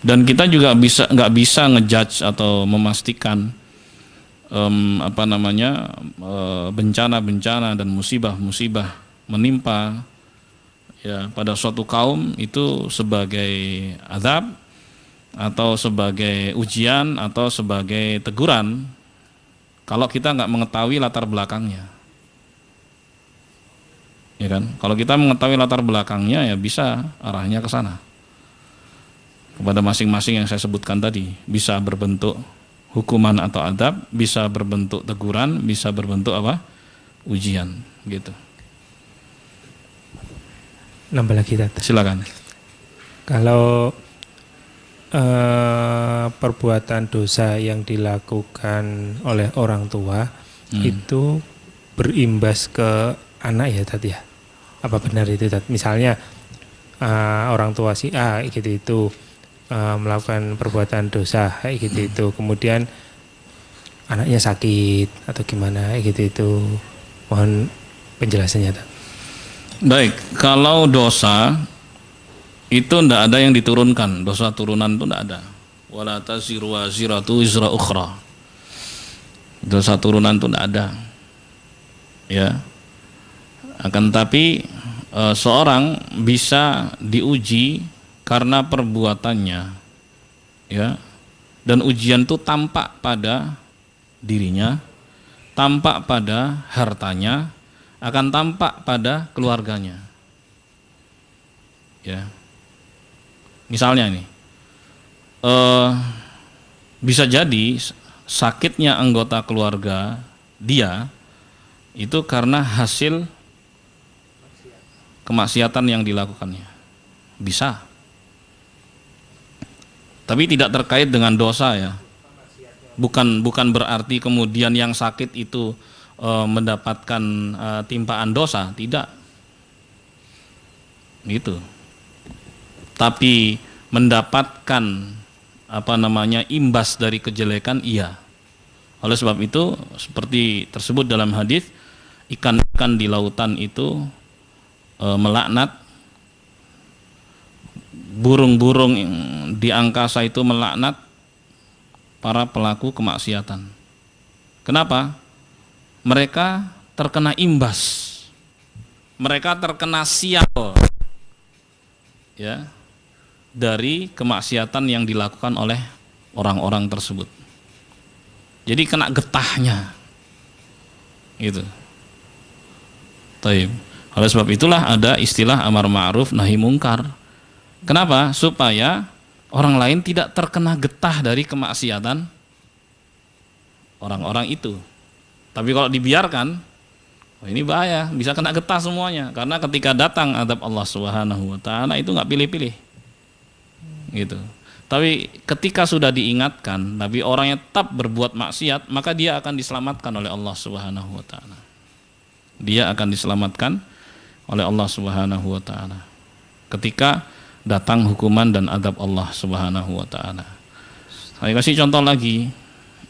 Dan kita juga bisa nggak bisa ngejudge atau memastikan um, apa namanya e, bencana-bencana uh, dan musibah-musibah menimpa ya pada suatu kaum itu sebagai azab atau sebagai ujian atau sebagai teguran kalau kita nggak mengetahui latar belakangnya ya kan kalau kita mengetahui latar belakangnya ya bisa arahnya ke sana kepada masing-masing yang saya sebutkan tadi bisa berbentuk hukuman atau adab bisa berbentuk teguran, bisa berbentuk apa? ujian gitu. Nambah lagi Tata. Silakan. Kalau eh, perbuatan dosa yang dilakukan oleh orang tua hmm. itu berimbas ke anak ya tadi ya. Apa benar itu Tata? Misalnya uh, orang tua si A gitu itu Eh, melakukan perbuatan dosa kayak gitu itu kemudian anaknya sakit atau gimana kayak gitu itu mohon penjelasannya tak? baik kalau dosa itu tidak ada yang diturunkan dosa turunan itu tidak ada walata taziru waziratu isra ukhra dosa turunan itu tidak ada ya akan tapi eh, seorang bisa diuji karena perbuatannya ya dan ujian itu tampak pada dirinya tampak pada hartanya akan tampak pada keluarganya ya misalnya ini, eh, bisa jadi sakitnya anggota keluarga dia itu karena hasil kemaksiatan yang dilakukannya bisa tapi tidak terkait dengan dosa ya bukan bukan berarti kemudian yang sakit itu e, mendapatkan e, timpaan dosa tidak gitu tapi mendapatkan apa namanya imbas dari kejelekan iya oleh sebab itu seperti tersebut dalam hadis ikan-ikan di lautan itu e, melaknat burung-burung di angkasa itu melaknat para pelaku kemaksiatan. Kenapa? Mereka terkena imbas. Mereka terkena sial. Ya. Dari kemaksiatan yang dilakukan oleh orang-orang tersebut. Jadi kena getahnya. Gitu. Taib. Oleh sebab itulah ada istilah amar ma'ruf nahi mungkar Kenapa? Supaya orang lain tidak terkena getah dari kemaksiatan orang-orang itu. Tapi kalau dibiarkan, oh ini bahaya, bisa kena getah semuanya. Karena ketika datang adab Allah Subhanahu wa taala itu nggak pilih-pilih. Gitu. Tapi ketika sudah diingatkan, tapi orangnya tetap berbuat maksiat, maka dia akan diselamatkan oleh Allah Subhanahu wa taala. Dia akan diselamatkan oleh Allah Subhanahu wa taala. Ketika datang hukuman dan adab Allah Subhanahu wa taala. Saya kasih contoh lagi.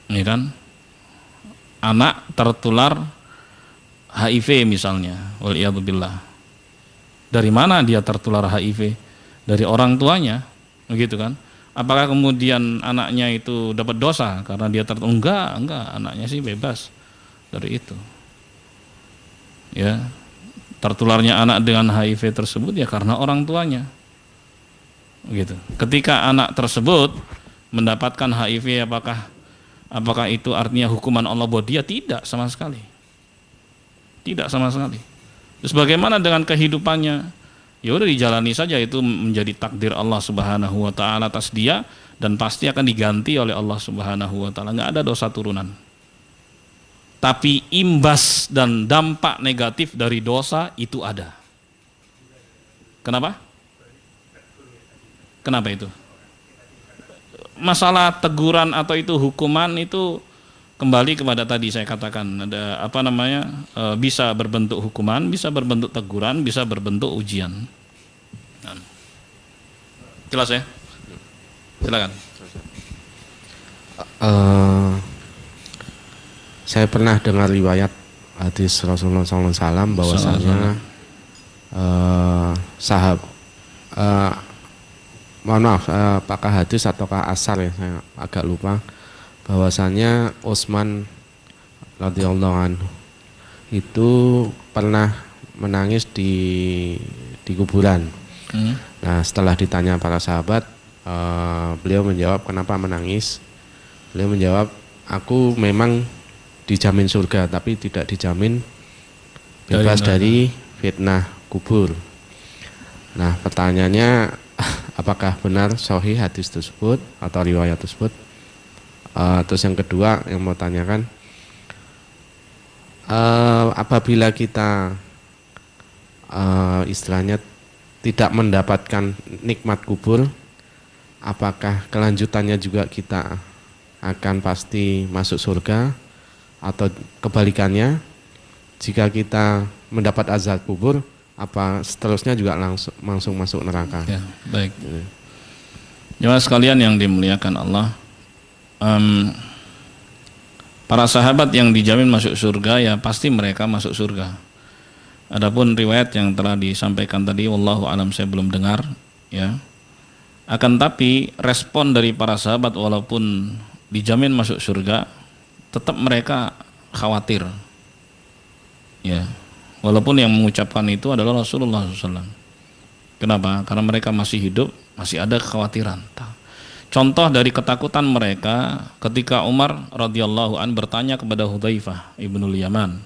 Ini kan anak tertular HIV misalnya, waliyadzubillah. Dari mana dia tertular HIV? Dari orang tuanya, begitu kan? Apakah kemudian anaknya itu dapat dosa karena dia tertular? Enggak, enggak, anaknya sih bebas dari itu. Ya, tertularnya anak dengan HIV tersebut ya karena orang tuanya gitu. Ketika anak tersebut mendapatkan HIV apakah apakah itu artinya hukuman Allah buat dia? Tidak sama sekali. Tidak sama sekali. Terus bagaimana dengan kehidupannya? Ya udah dijalani saja itu menjadi takdir Allah Subhanahu wa taala atas dia dan pasti akan diganti oleh Allah Subhanahu wa taala. Enggak ada dosa turunan. Tapi imbas dan dampak negatif dari dosa itu ada. Kenapa? Kenapa itu? Masalah teguran atau itu hukuman itu kembali kepada tadi saya katakan ada apa namanya e, bisa berbentuk hukuman, bisa berbentuk teguran, bisa berbentuk ujian. Nah. Jelas ya? Silakan. Uh, saya pernah dengar riwayat hadis Rasulullah SAW bahwasanya uh, sahab uh, mohon maaf eh, apakah hadis ataukah asal ya saya agak lupa bahwasannya Utsman radhiyallahu anhu itu pernah menangis di di kuburan. Hmm. Nah setelah ditanya para sahabat uh, beliau menjawab kenapa menangis. Beliau menjawab aku memang dijamin surga tapi tidak dijamin bebas dari, dari fitnah kubur. Nah pertanyaannya apakah benar sahih hadis tersebut atau riwayat tersebut uh, terus yang kedua yang mau tanyakan uh, apabila kita uh, istilahnya tidak mendapatkan nikmat kubur apakah kelanjutannya juga kita akan pasti masuk surga atau kebalikannya jika kita mendapat azab kubur apa seterusnya juga langsung langsung masuk neraka. Ya, baik. Iya. Jemaah sekalian yang dimuliakan Allah, um, para sahabat yang dijamin masuk surga ya pasti mereka masuk surga. Adapun riwayat yang telah disampaikan tadi, wallahu alam saya belum dengar, ya. Akan tapi respon dari para sahabat walaupun dijamin masuk surga, tetap mereka khawatir, ya. Yeah Walaupun yang mengucapkan itu adalah Rasulullah SAW. Kenapa? Karena mereka masih hidup, masih ada kekhawatiran. Contoh dari ketakutan mereka ketika Umar radhiyallahu an bertanya kepada Hudzaifah ibnu Yaman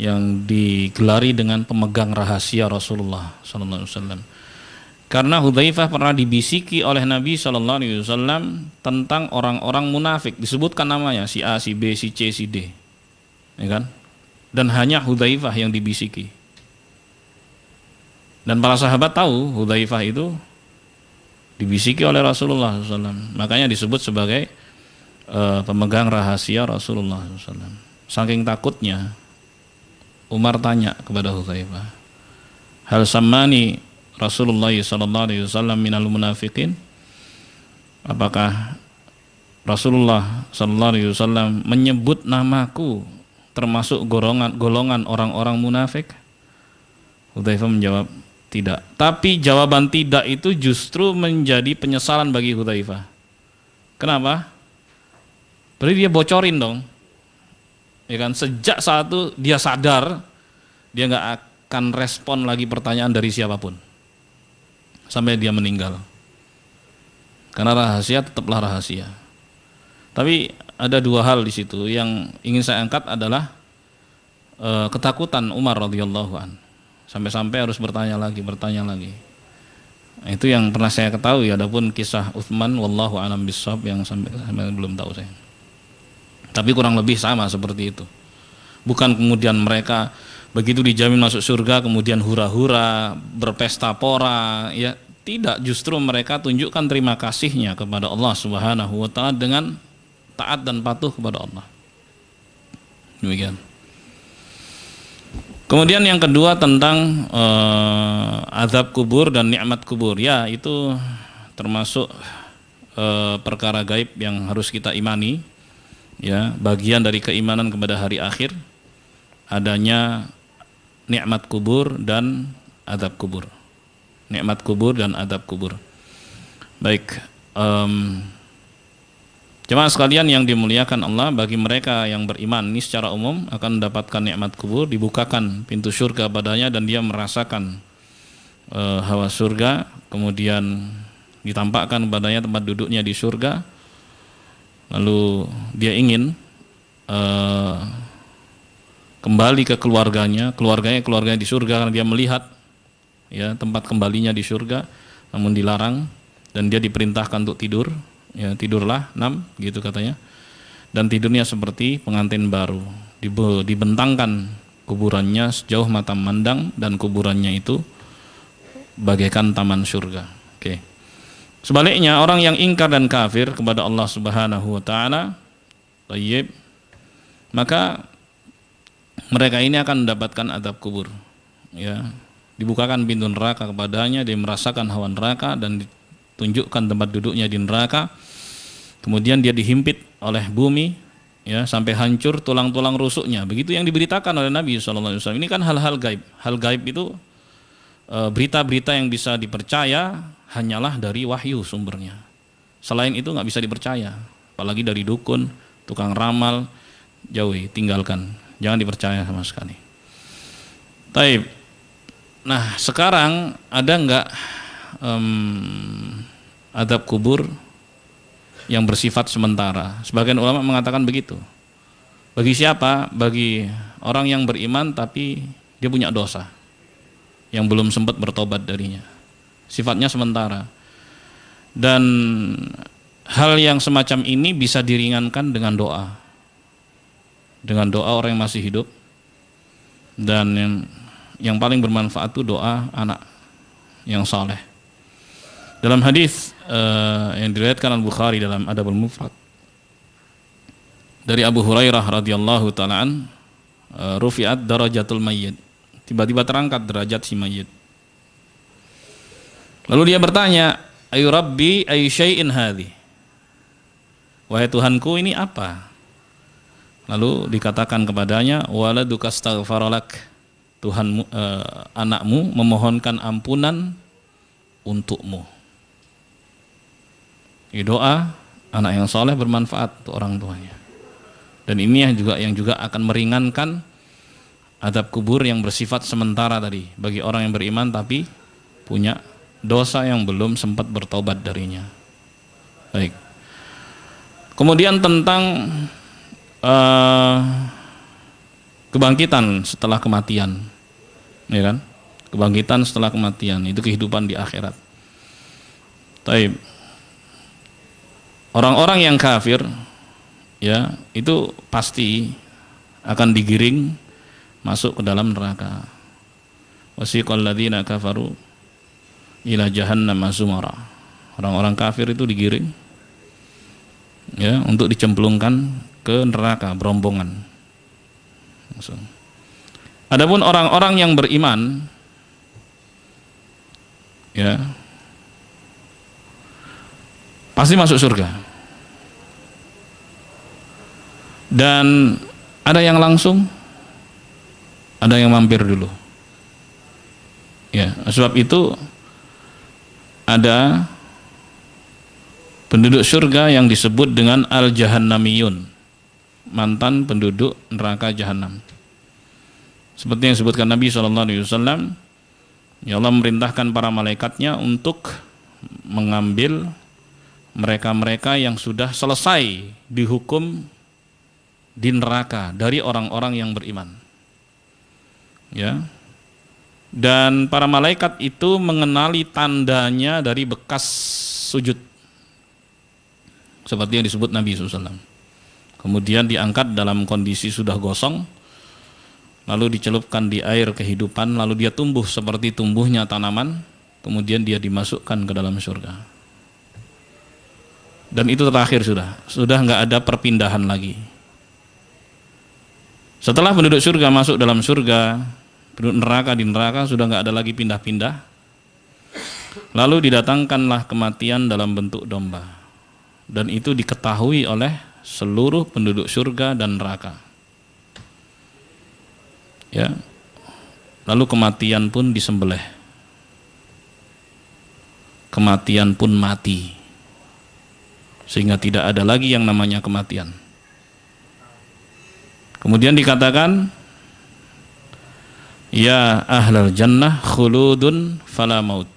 yang digelari dengan pemegang rahasia Rasulullah SAW. Karena Hudzaifah pernah dibisiki oleh Nabi SAW tentang orang-orang munafik, disebutkan namanya si A, si B, si C, si D. Ya kan? dan hanya Hudzaifah yang dibisiki. Dan para sahabat tahu Hudzaifah itu dibisiki oleh Rasulullah SAW. Makanya disebut sebagai uh, pemegang rahasia Rasulullah SAW. Saking takutnya Umar tanya kepada Hudzaifah, "Hal samani Rasulullah SAW minal munafikin. Apakah Rasulullah SAW menyebut namaku termasuk golongan golongan orang-orang munafik? Hudzaifah menjawab, tidak. Tapi jawaban tidak itu justru menjadi penyesalan bagi Hudzaifah. Kenapa? Berarti dia bocorin dong. Ya kan, sejak saat itu dia sadar dia nggak akan respon lagi pertanyaan dari siapapun. Sampai dia meninggal. Karena rahasia tetaplah rahasia. Tapi ada dua hal di situ yang ingin saya angkat adalah e, ketakutan Umar radhiyallahu an sampai-sampai harus bertanya lagi bertanya lagi nah, itu yang pernah saya ketahui adapun kisah Uthman wallahu alam bisab yang sampai, sampai belum tahu saya tapi kurang lebih sama seperti itu bukan kemudian mereka begitu dijamin masuk surga kemudian hura-hura berpesta pora ya tidak justru mereka tunjukkan terima kasihnya kepada Allah Subhanahu wa taala dengan taat dan patuh kepada Allah. Demikian. Kemudian yang kedua tentang uh, azab kubur dan nikmat kubur. Ya, itu termasuk uh, perkara gaib yang harus kita imani. Ya, bagian dari keimanan kepada hari akhir adanya nikmat kubur dan adab kubur. Nikmat kubur dan adab kubur. Baik, um, Jemaah sekalian yang dimuliakan Allah, bagi mereka yang beriman ini secara umum akan mendapatkan nikmat kubur, dibukakan pintu surga padanya dan dia merasakan e, hawa surga, kemudian ditampakkan padanya tempat duduknya di surga. Lalu dia ingin e, kembali ke keluarganya, keluarganya keluarganya di surga karena dia melihat ya tempat kembalinya di surga, namun dilarang dan dia diperintahkan untuk tidur ya tidurlah enam, gitu katanya. Dan tidurnya seperti pengantin baru, dibentangkan kuburannya sejauh mata memandang dan kuburannya itu bagaikan taman surga. Oke. Sebaliknya orang yang ingkar dan kafir kepada Allah Subhanahu wa taala, tayyib, maka mereka ini akan mendapatkan adab kubur. Ya, dibukakan pintu neraka kepadanya, dia merasakan hawa neraka dan tunjukkan tempat duduknya di neraka. Kemudian dia dihimpit oleh bumi ya sampai hancur tulang-tulang rusuknya. Begitu yang diberitakan oleh Nabi SAW. Ini kan hal-hal gaib. Hal gaib itu e, berita-berita yang bisa dipercaya hanyalah dari wahyu sumbernya. Selain itu nggak bisa dipercaya, apalagi dari dukun, tukang ramal, jauhi, tinggalkan, jangan dipercaya sama sekali. Taib. Nah sekarang ada nggak um, adab kubur yang bersifat sementara. Sebagian ulama mengatakan begitu. Bagi siapa? Bagi orang yang beriman tapi dia punya dosa yang belum sempat bertobat darinya. Sifatnya sementara. Dan hal yang semacam ini bisa diringankan dengan doa. Dengan doa orang yang masih hidup dan yang yang paling bermanfaat itu doa anak yang saleh. Dalam hadis uh, yang diriwayatkan Al-Bukhari dalam Adabul Mufrad dari Abu Hurairah radhiyallahu taalaan uh, eh, rufi'at darajatul mayyit. Tiba-tiba terangkat derajat si mayyit Lalu dia bertanya, "Ayu Rabbi, ayu syai'in hadhi?" Wahai Tuhanku, ini apa? Lalu dikatakan kepadanya, "Waladuka astaghfaralak." Tuhan uh, eh, anakmu memohonkan ampunan untukmu. Jadi doa anak yang soleh bermanfaat untuk orang tuanya. Dan ini yang juga yang juga akan meringankan adab kubur yang bersifat sementara tadi bagi orang yang beriman tapi punya dosa yang belum sempat bertobat darinya. Baik. Kemudian tentang uh, kebangkitan setelah kematian, ya kan? Kebangkitan setelah kematian itu kehidupan di akhirat. Taib orang-orang yang kafir ya itu pasti akan digiring masuk ke dalam neraka wasiqal ladzina kafaru ila jahannam zumara orang-orang kafir itu digiring ya untuk dicemplungkan ke neraka berombongan langsung adapun orang-orang yang beriman ya pasti masuk surga Dan ada yang langsung, ada yang mampir dulu. Ya, sebab itu ada penduduk surga yang disebut dengan al-jahannamiyun, mantan penduduk neraka jahanam. Seperti yang disebutkan Nabi Shallallahu Alaihi Wasallam, ya Allah merintahkan para malaikatnya untuk mengambil mereka-mereka yang sudah selesai dihukum di neraka dari orang-orang yang beriman. Ya. Dan para malaikat itu mengenali tandanya dari bekas sujud. Seperti yang disebut Nabi SAW. Kemudian diangkat dalam kondisi sudah gosong, lalu dicelupkan di air kehidupan, lalu dia tumbuh seperti tumbuhnya tanaman, kemudian dia dimasukkan ke dalam surga. Dan itu terakhir sudah, sudah nggak ada perpindahan lagi setelah penduduk surga masuk dalam surga, penduduk neraka di neraka sudah nggak ada lagi pindah-pindah. Lalu didatangkanlah kematian dalam bentuk domba. Dan itu diketahui oleh seluruh penduduk surga dan neraka. Ya. Lalu kematian pun disembelih. Kematian pun mati. Sehingga tidak ada lagi yang namanya kematian. Kemudian dikatakan Ya ahlal jannah khuludun fala maut.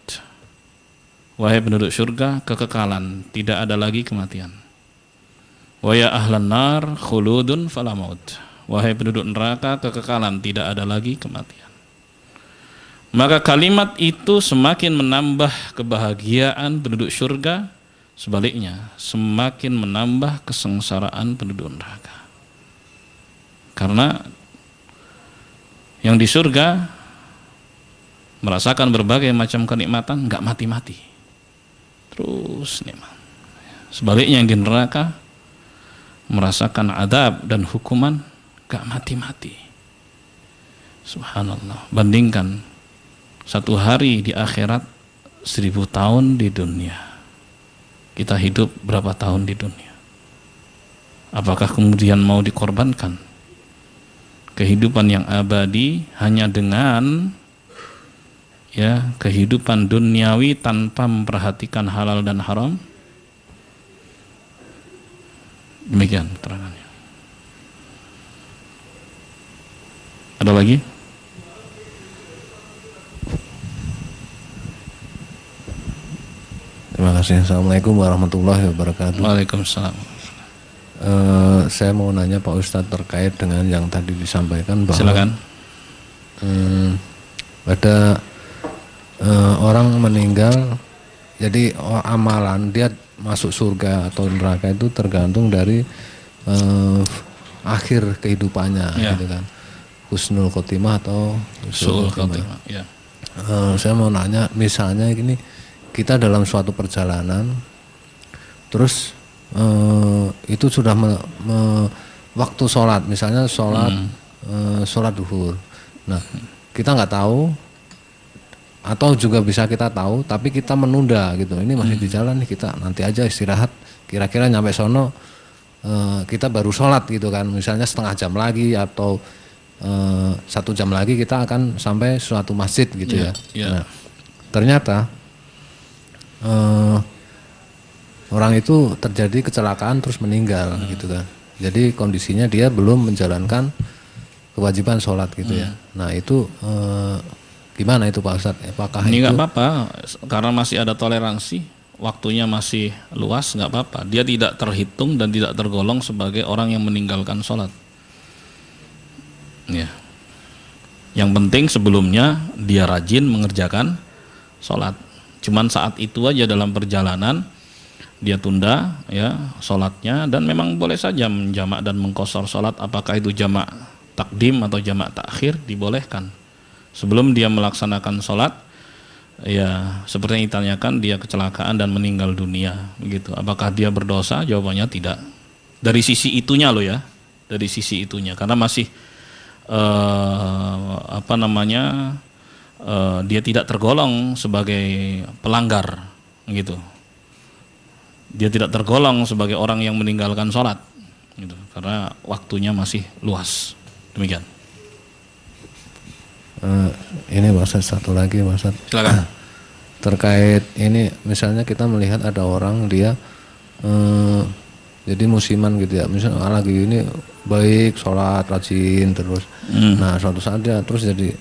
Wahai penduduk surga, kekekalan, tidak ada lagi kematian. Wahai ya ahlan nar khuludun fala maut. Wahai penduduk neraka, kekekalan, tidak ada lagi kematian. Maka kalimat itu semakin menambah kebahagiaan penduduk surga, sebaliknya semakin menambah kesengsaraan penduduk neraka. Karena yang di surga merasakan berbagai macam kenikmatan nggak mati-mati. Terus nikmat. Sebaliknya yang di neraka merasakan adab dan hukuman gak mati-mati. Subhanallah. Bandingkan satu hari di akhirat seribu tahun di dunia. Kita hidup berapa tahun di dunia? Apakah kemudian mau dikorbankan? kehidupan yang abadi hanya dengan ya kehidupan duniawi tanpa memperhatikan halal dan haram demikian terangannya ada lagi terima kasih assalamualaikum warahmatullahi wabarakatuh waalaikumsalam Eh, saya mau nanya Pak Ustadz terkait dengan yang tadi disampaikan bahwa Silakan. Eh, ada uh, orang meninggal jadi oh, amalan dia masuk surga atau neraka itu tergantung dari uh, akhir kehidupannya ya. gitu kan husnul khotimah atau husnul khotimah ya. uh, saya mau nanya misalnya gini kita dalam suatu perjalanan terus e, itu sudah me, me, waktu sholat misalnya sholat hmm. e, sholat duhur nah kita nggak tahu atau juga bisa kita tahu tapi kita menunda gitu ini masih hmm. di jalan nih kita nanti aja istirahat kira-kira nyampe sono e, kita baru sholat gitu kan misalnya setengah jam lagi atau e, satu jam lagi kita akan sampai suatu masjid gitu yeah, ya yeah. Nah, ternyata uh, orang itu terjadi kecelakaan terus meninggal hmm. gitu kan jadi kondisinya dia belum menjalankan kewajiban sholat gitu ya. hmm. ya nah itu e, gimana itu pak Ustadz apakah ini nggak apa-apa karena masih ada toleransi waktunya masih luas nggak apa-apa dia tidak terhitung dan tidak tergolong sebagai orang yang meninggalkan sholat ya yang penting sebelumnya dia rajin mengerjakan sholat cuman saat itu aja dalam perjalanan dia tunda ya sholatnya dan memang boleh saja menjamak dan mengkosor sholat apakah itu jamak takdim atau jamak takhir dibolehkan sebelum dia melaksanakan sholat ya seperti yang ditanyakan dia kecelakaan dan meninggal dunia begitu apakah dia berdosa jawabannya tidak dari sisi itunya loh ya dari sisi itunya karena masih uh, apa namanya uh, dia tidak tergolong sebagai pelanggar gitu dia tidak tergolong sebagai orang yang meninggalkan sholat gitu karena waktunya masih luas demikian uh, ini bahasa satu lagi bahasa silakan terkait ini misalnya kita melihat ada orang dia uh, jadi musiman gitu ya misalnya ah, lagi ini baik sholat rajin terus hmm. nah suatu saat dia terus jadi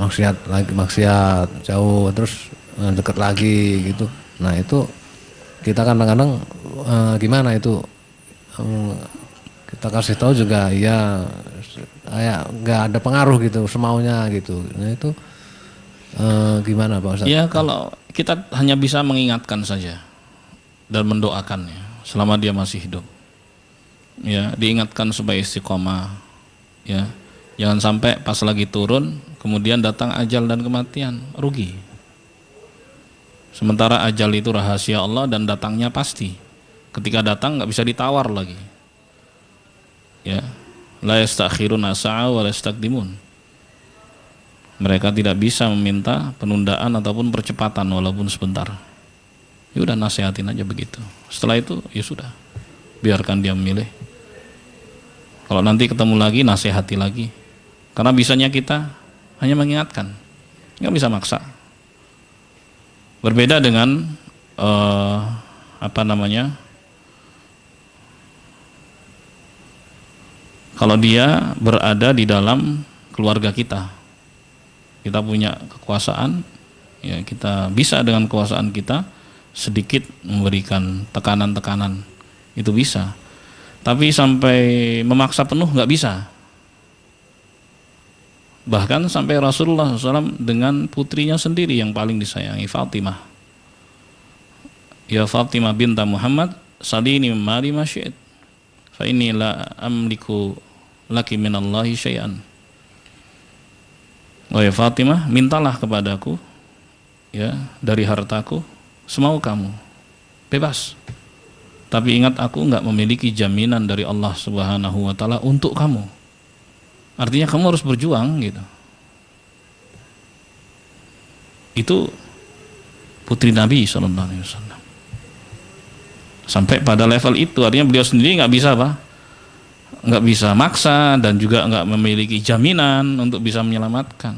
maksiat lagi maksiat jauh terus eh, deket lagi gitu nah itu kita kadang-kadang uh, eh, gimana itu um, kita kasih tahu juga ya kayak nggak ada pengaruh gitu semaunya gitu nah itu uh, gimana pak Ustaz? ya kalau kita hanya bisa mengingatkan saja dan mendoakannya selama dia masih hidup ya diingatkan supaya istiqomah ya jangan sampai pas lagi turun kemudian datang ajal dan kematian rugi Sementara ajal itu rahasia Allah dan datangnya pasti. Ketika datang nggak bisa ditawar lagi. Ya. La yastakhiruna sa'a wa yastakdimun. Mereka tidak bisa meminta penundaan ataupun percepatan walaupun sebentar. Ya udah nasihatin aja begitu. Setelah itu ya sudah. Biarkan dia memilih. Kalau nanti ketemu lagi nasihati lagi. Karena bisanya kita hanya mengingatkan. Nggak bisa maksa. Berbeda dengan uh, apa namanya? Kalau dia berada di dalam keluarga kita, kita punya kekuasaan, ya kita bisa dengan kekuasaan kita sedikit memberikan tekanan-tekanan itu bisa. Tapi sampai memaksa penuh nggak bisa. Bahkan sampai Rasulullah SAW dengan putrinya sendiri yang paling disayangi Fatimah. Ya Fatimah binta Muhammad salini mali masyid fa inni la amliku laki minallahi syai'an. Wahai Fatimah, mintalah kepadaku ya dari hartaku semau kamu. Bebas. Tapi ingat aku nggak memiliki jaminan dari Allah Subhanahu wa taala untuk kamu. Artinya kamu harus berjuang gitu. Itu putri Nabi Shallallahu Alaihi Wasallam. Sampai pada level itu, artinya beliau sendiri nggak bisa apa? Nggak bisa maksa dan juga nggak memiliki jaminan untuk bisa menyelamatkan.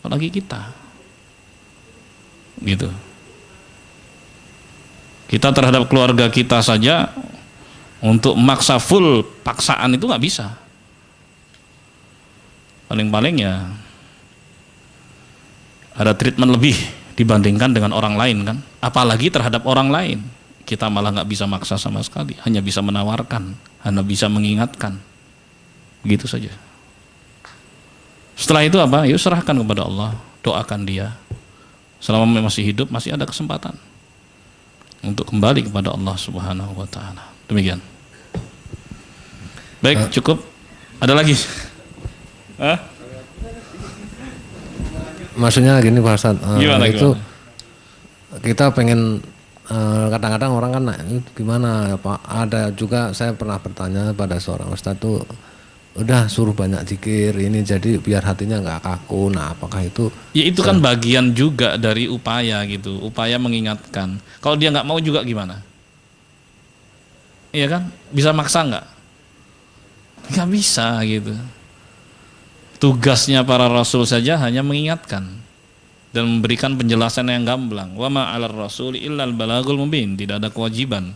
Apalagi kita, gitu. Kita terhadap keluarga kita saja untuk maksa full paksaan itu nggak bisa paling-paling ya ada treatment lebih dibandingkan dengan orang lain kan apalagi terhadap orang lain kita malah nggak bisa maksa sama sekali hanya bisa menawarkan hanya bisa mengingatkan begitu saja setelah itu apa yuk serahkan kepada Allah doakan dia selama masih hidup masih ada kesempatan untuk kembali kepada Allah Subhanahu wa taala demikian baik eh. cukup ada lagi Maksudnya gini Pak Ustadz, uh, gimana, itu gimana? kita pengen eh, kadang-kadang orang kan nah, gimana ya, Pak ada juga saya pernah bertanya pada seorang ustadz tuh udah suruh banyak zikir ini jadi biar hatinya nggak kaku nah apakah itu ya itu kan bagian juga dari upaya gitu upaya mengingatkan kalau dia nggak mau juga gimana iya kan bisa maksa nggak nggak bisa gitu Tugasnya para rasul saja hanya mengingatkan dan memberikan penjelasan yang gamblang. Wa ma 'alar rasul illal balagul mubin. Tidak ada kewajiban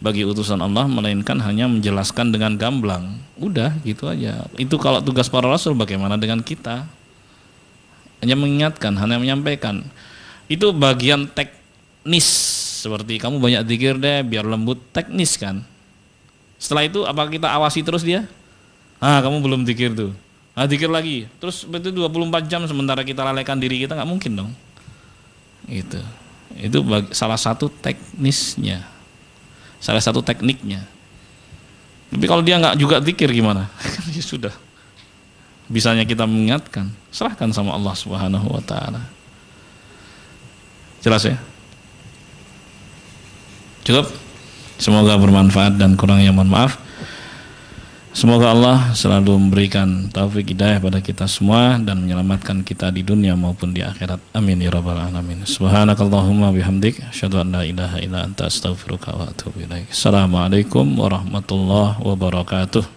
bagi utusan Allah melainkan hanya menjelaskan dengan gamblang. Udah gitu aja. Itu kalau tugas para rasul bagaimana dengan kita? Hanya mengingatkan, hanya menyampaikan. Itu bagian teknis seperti kamu banyak dikir deh biar lembut teknis kan. Setelah itu apa kita awasi terus dia? Ah, kamu belum dikir tuh Nah, dikir lagi. Terus puluh 24 jam sementara kita lalaikan diri kita nggak mungkin dong. Gitu. Itu, Itu salah satu teknisnya. Salah satu tekniknya. Tapi kalau dia nggak juga dikir gimana? ya sudah. Bisanya kita mengingatkan, serahkan sama Allah Subhanahu wa taala. Jelas ya? Cukup. Semoga bermanfaat dan kurang yang mohon maaf. Semoga Allah selalu memberikan taufik hidayah pada kita semua dan menyelamatkan kita di dunia maupun di akhirat. Amin ya rabbal alamin. Subhanakallahumma bihamdik asyhadu an la ilaha illa anta astaghfiruka wa atubu ilaik. Assalamualaikum warahmatullahi wabarakatuh.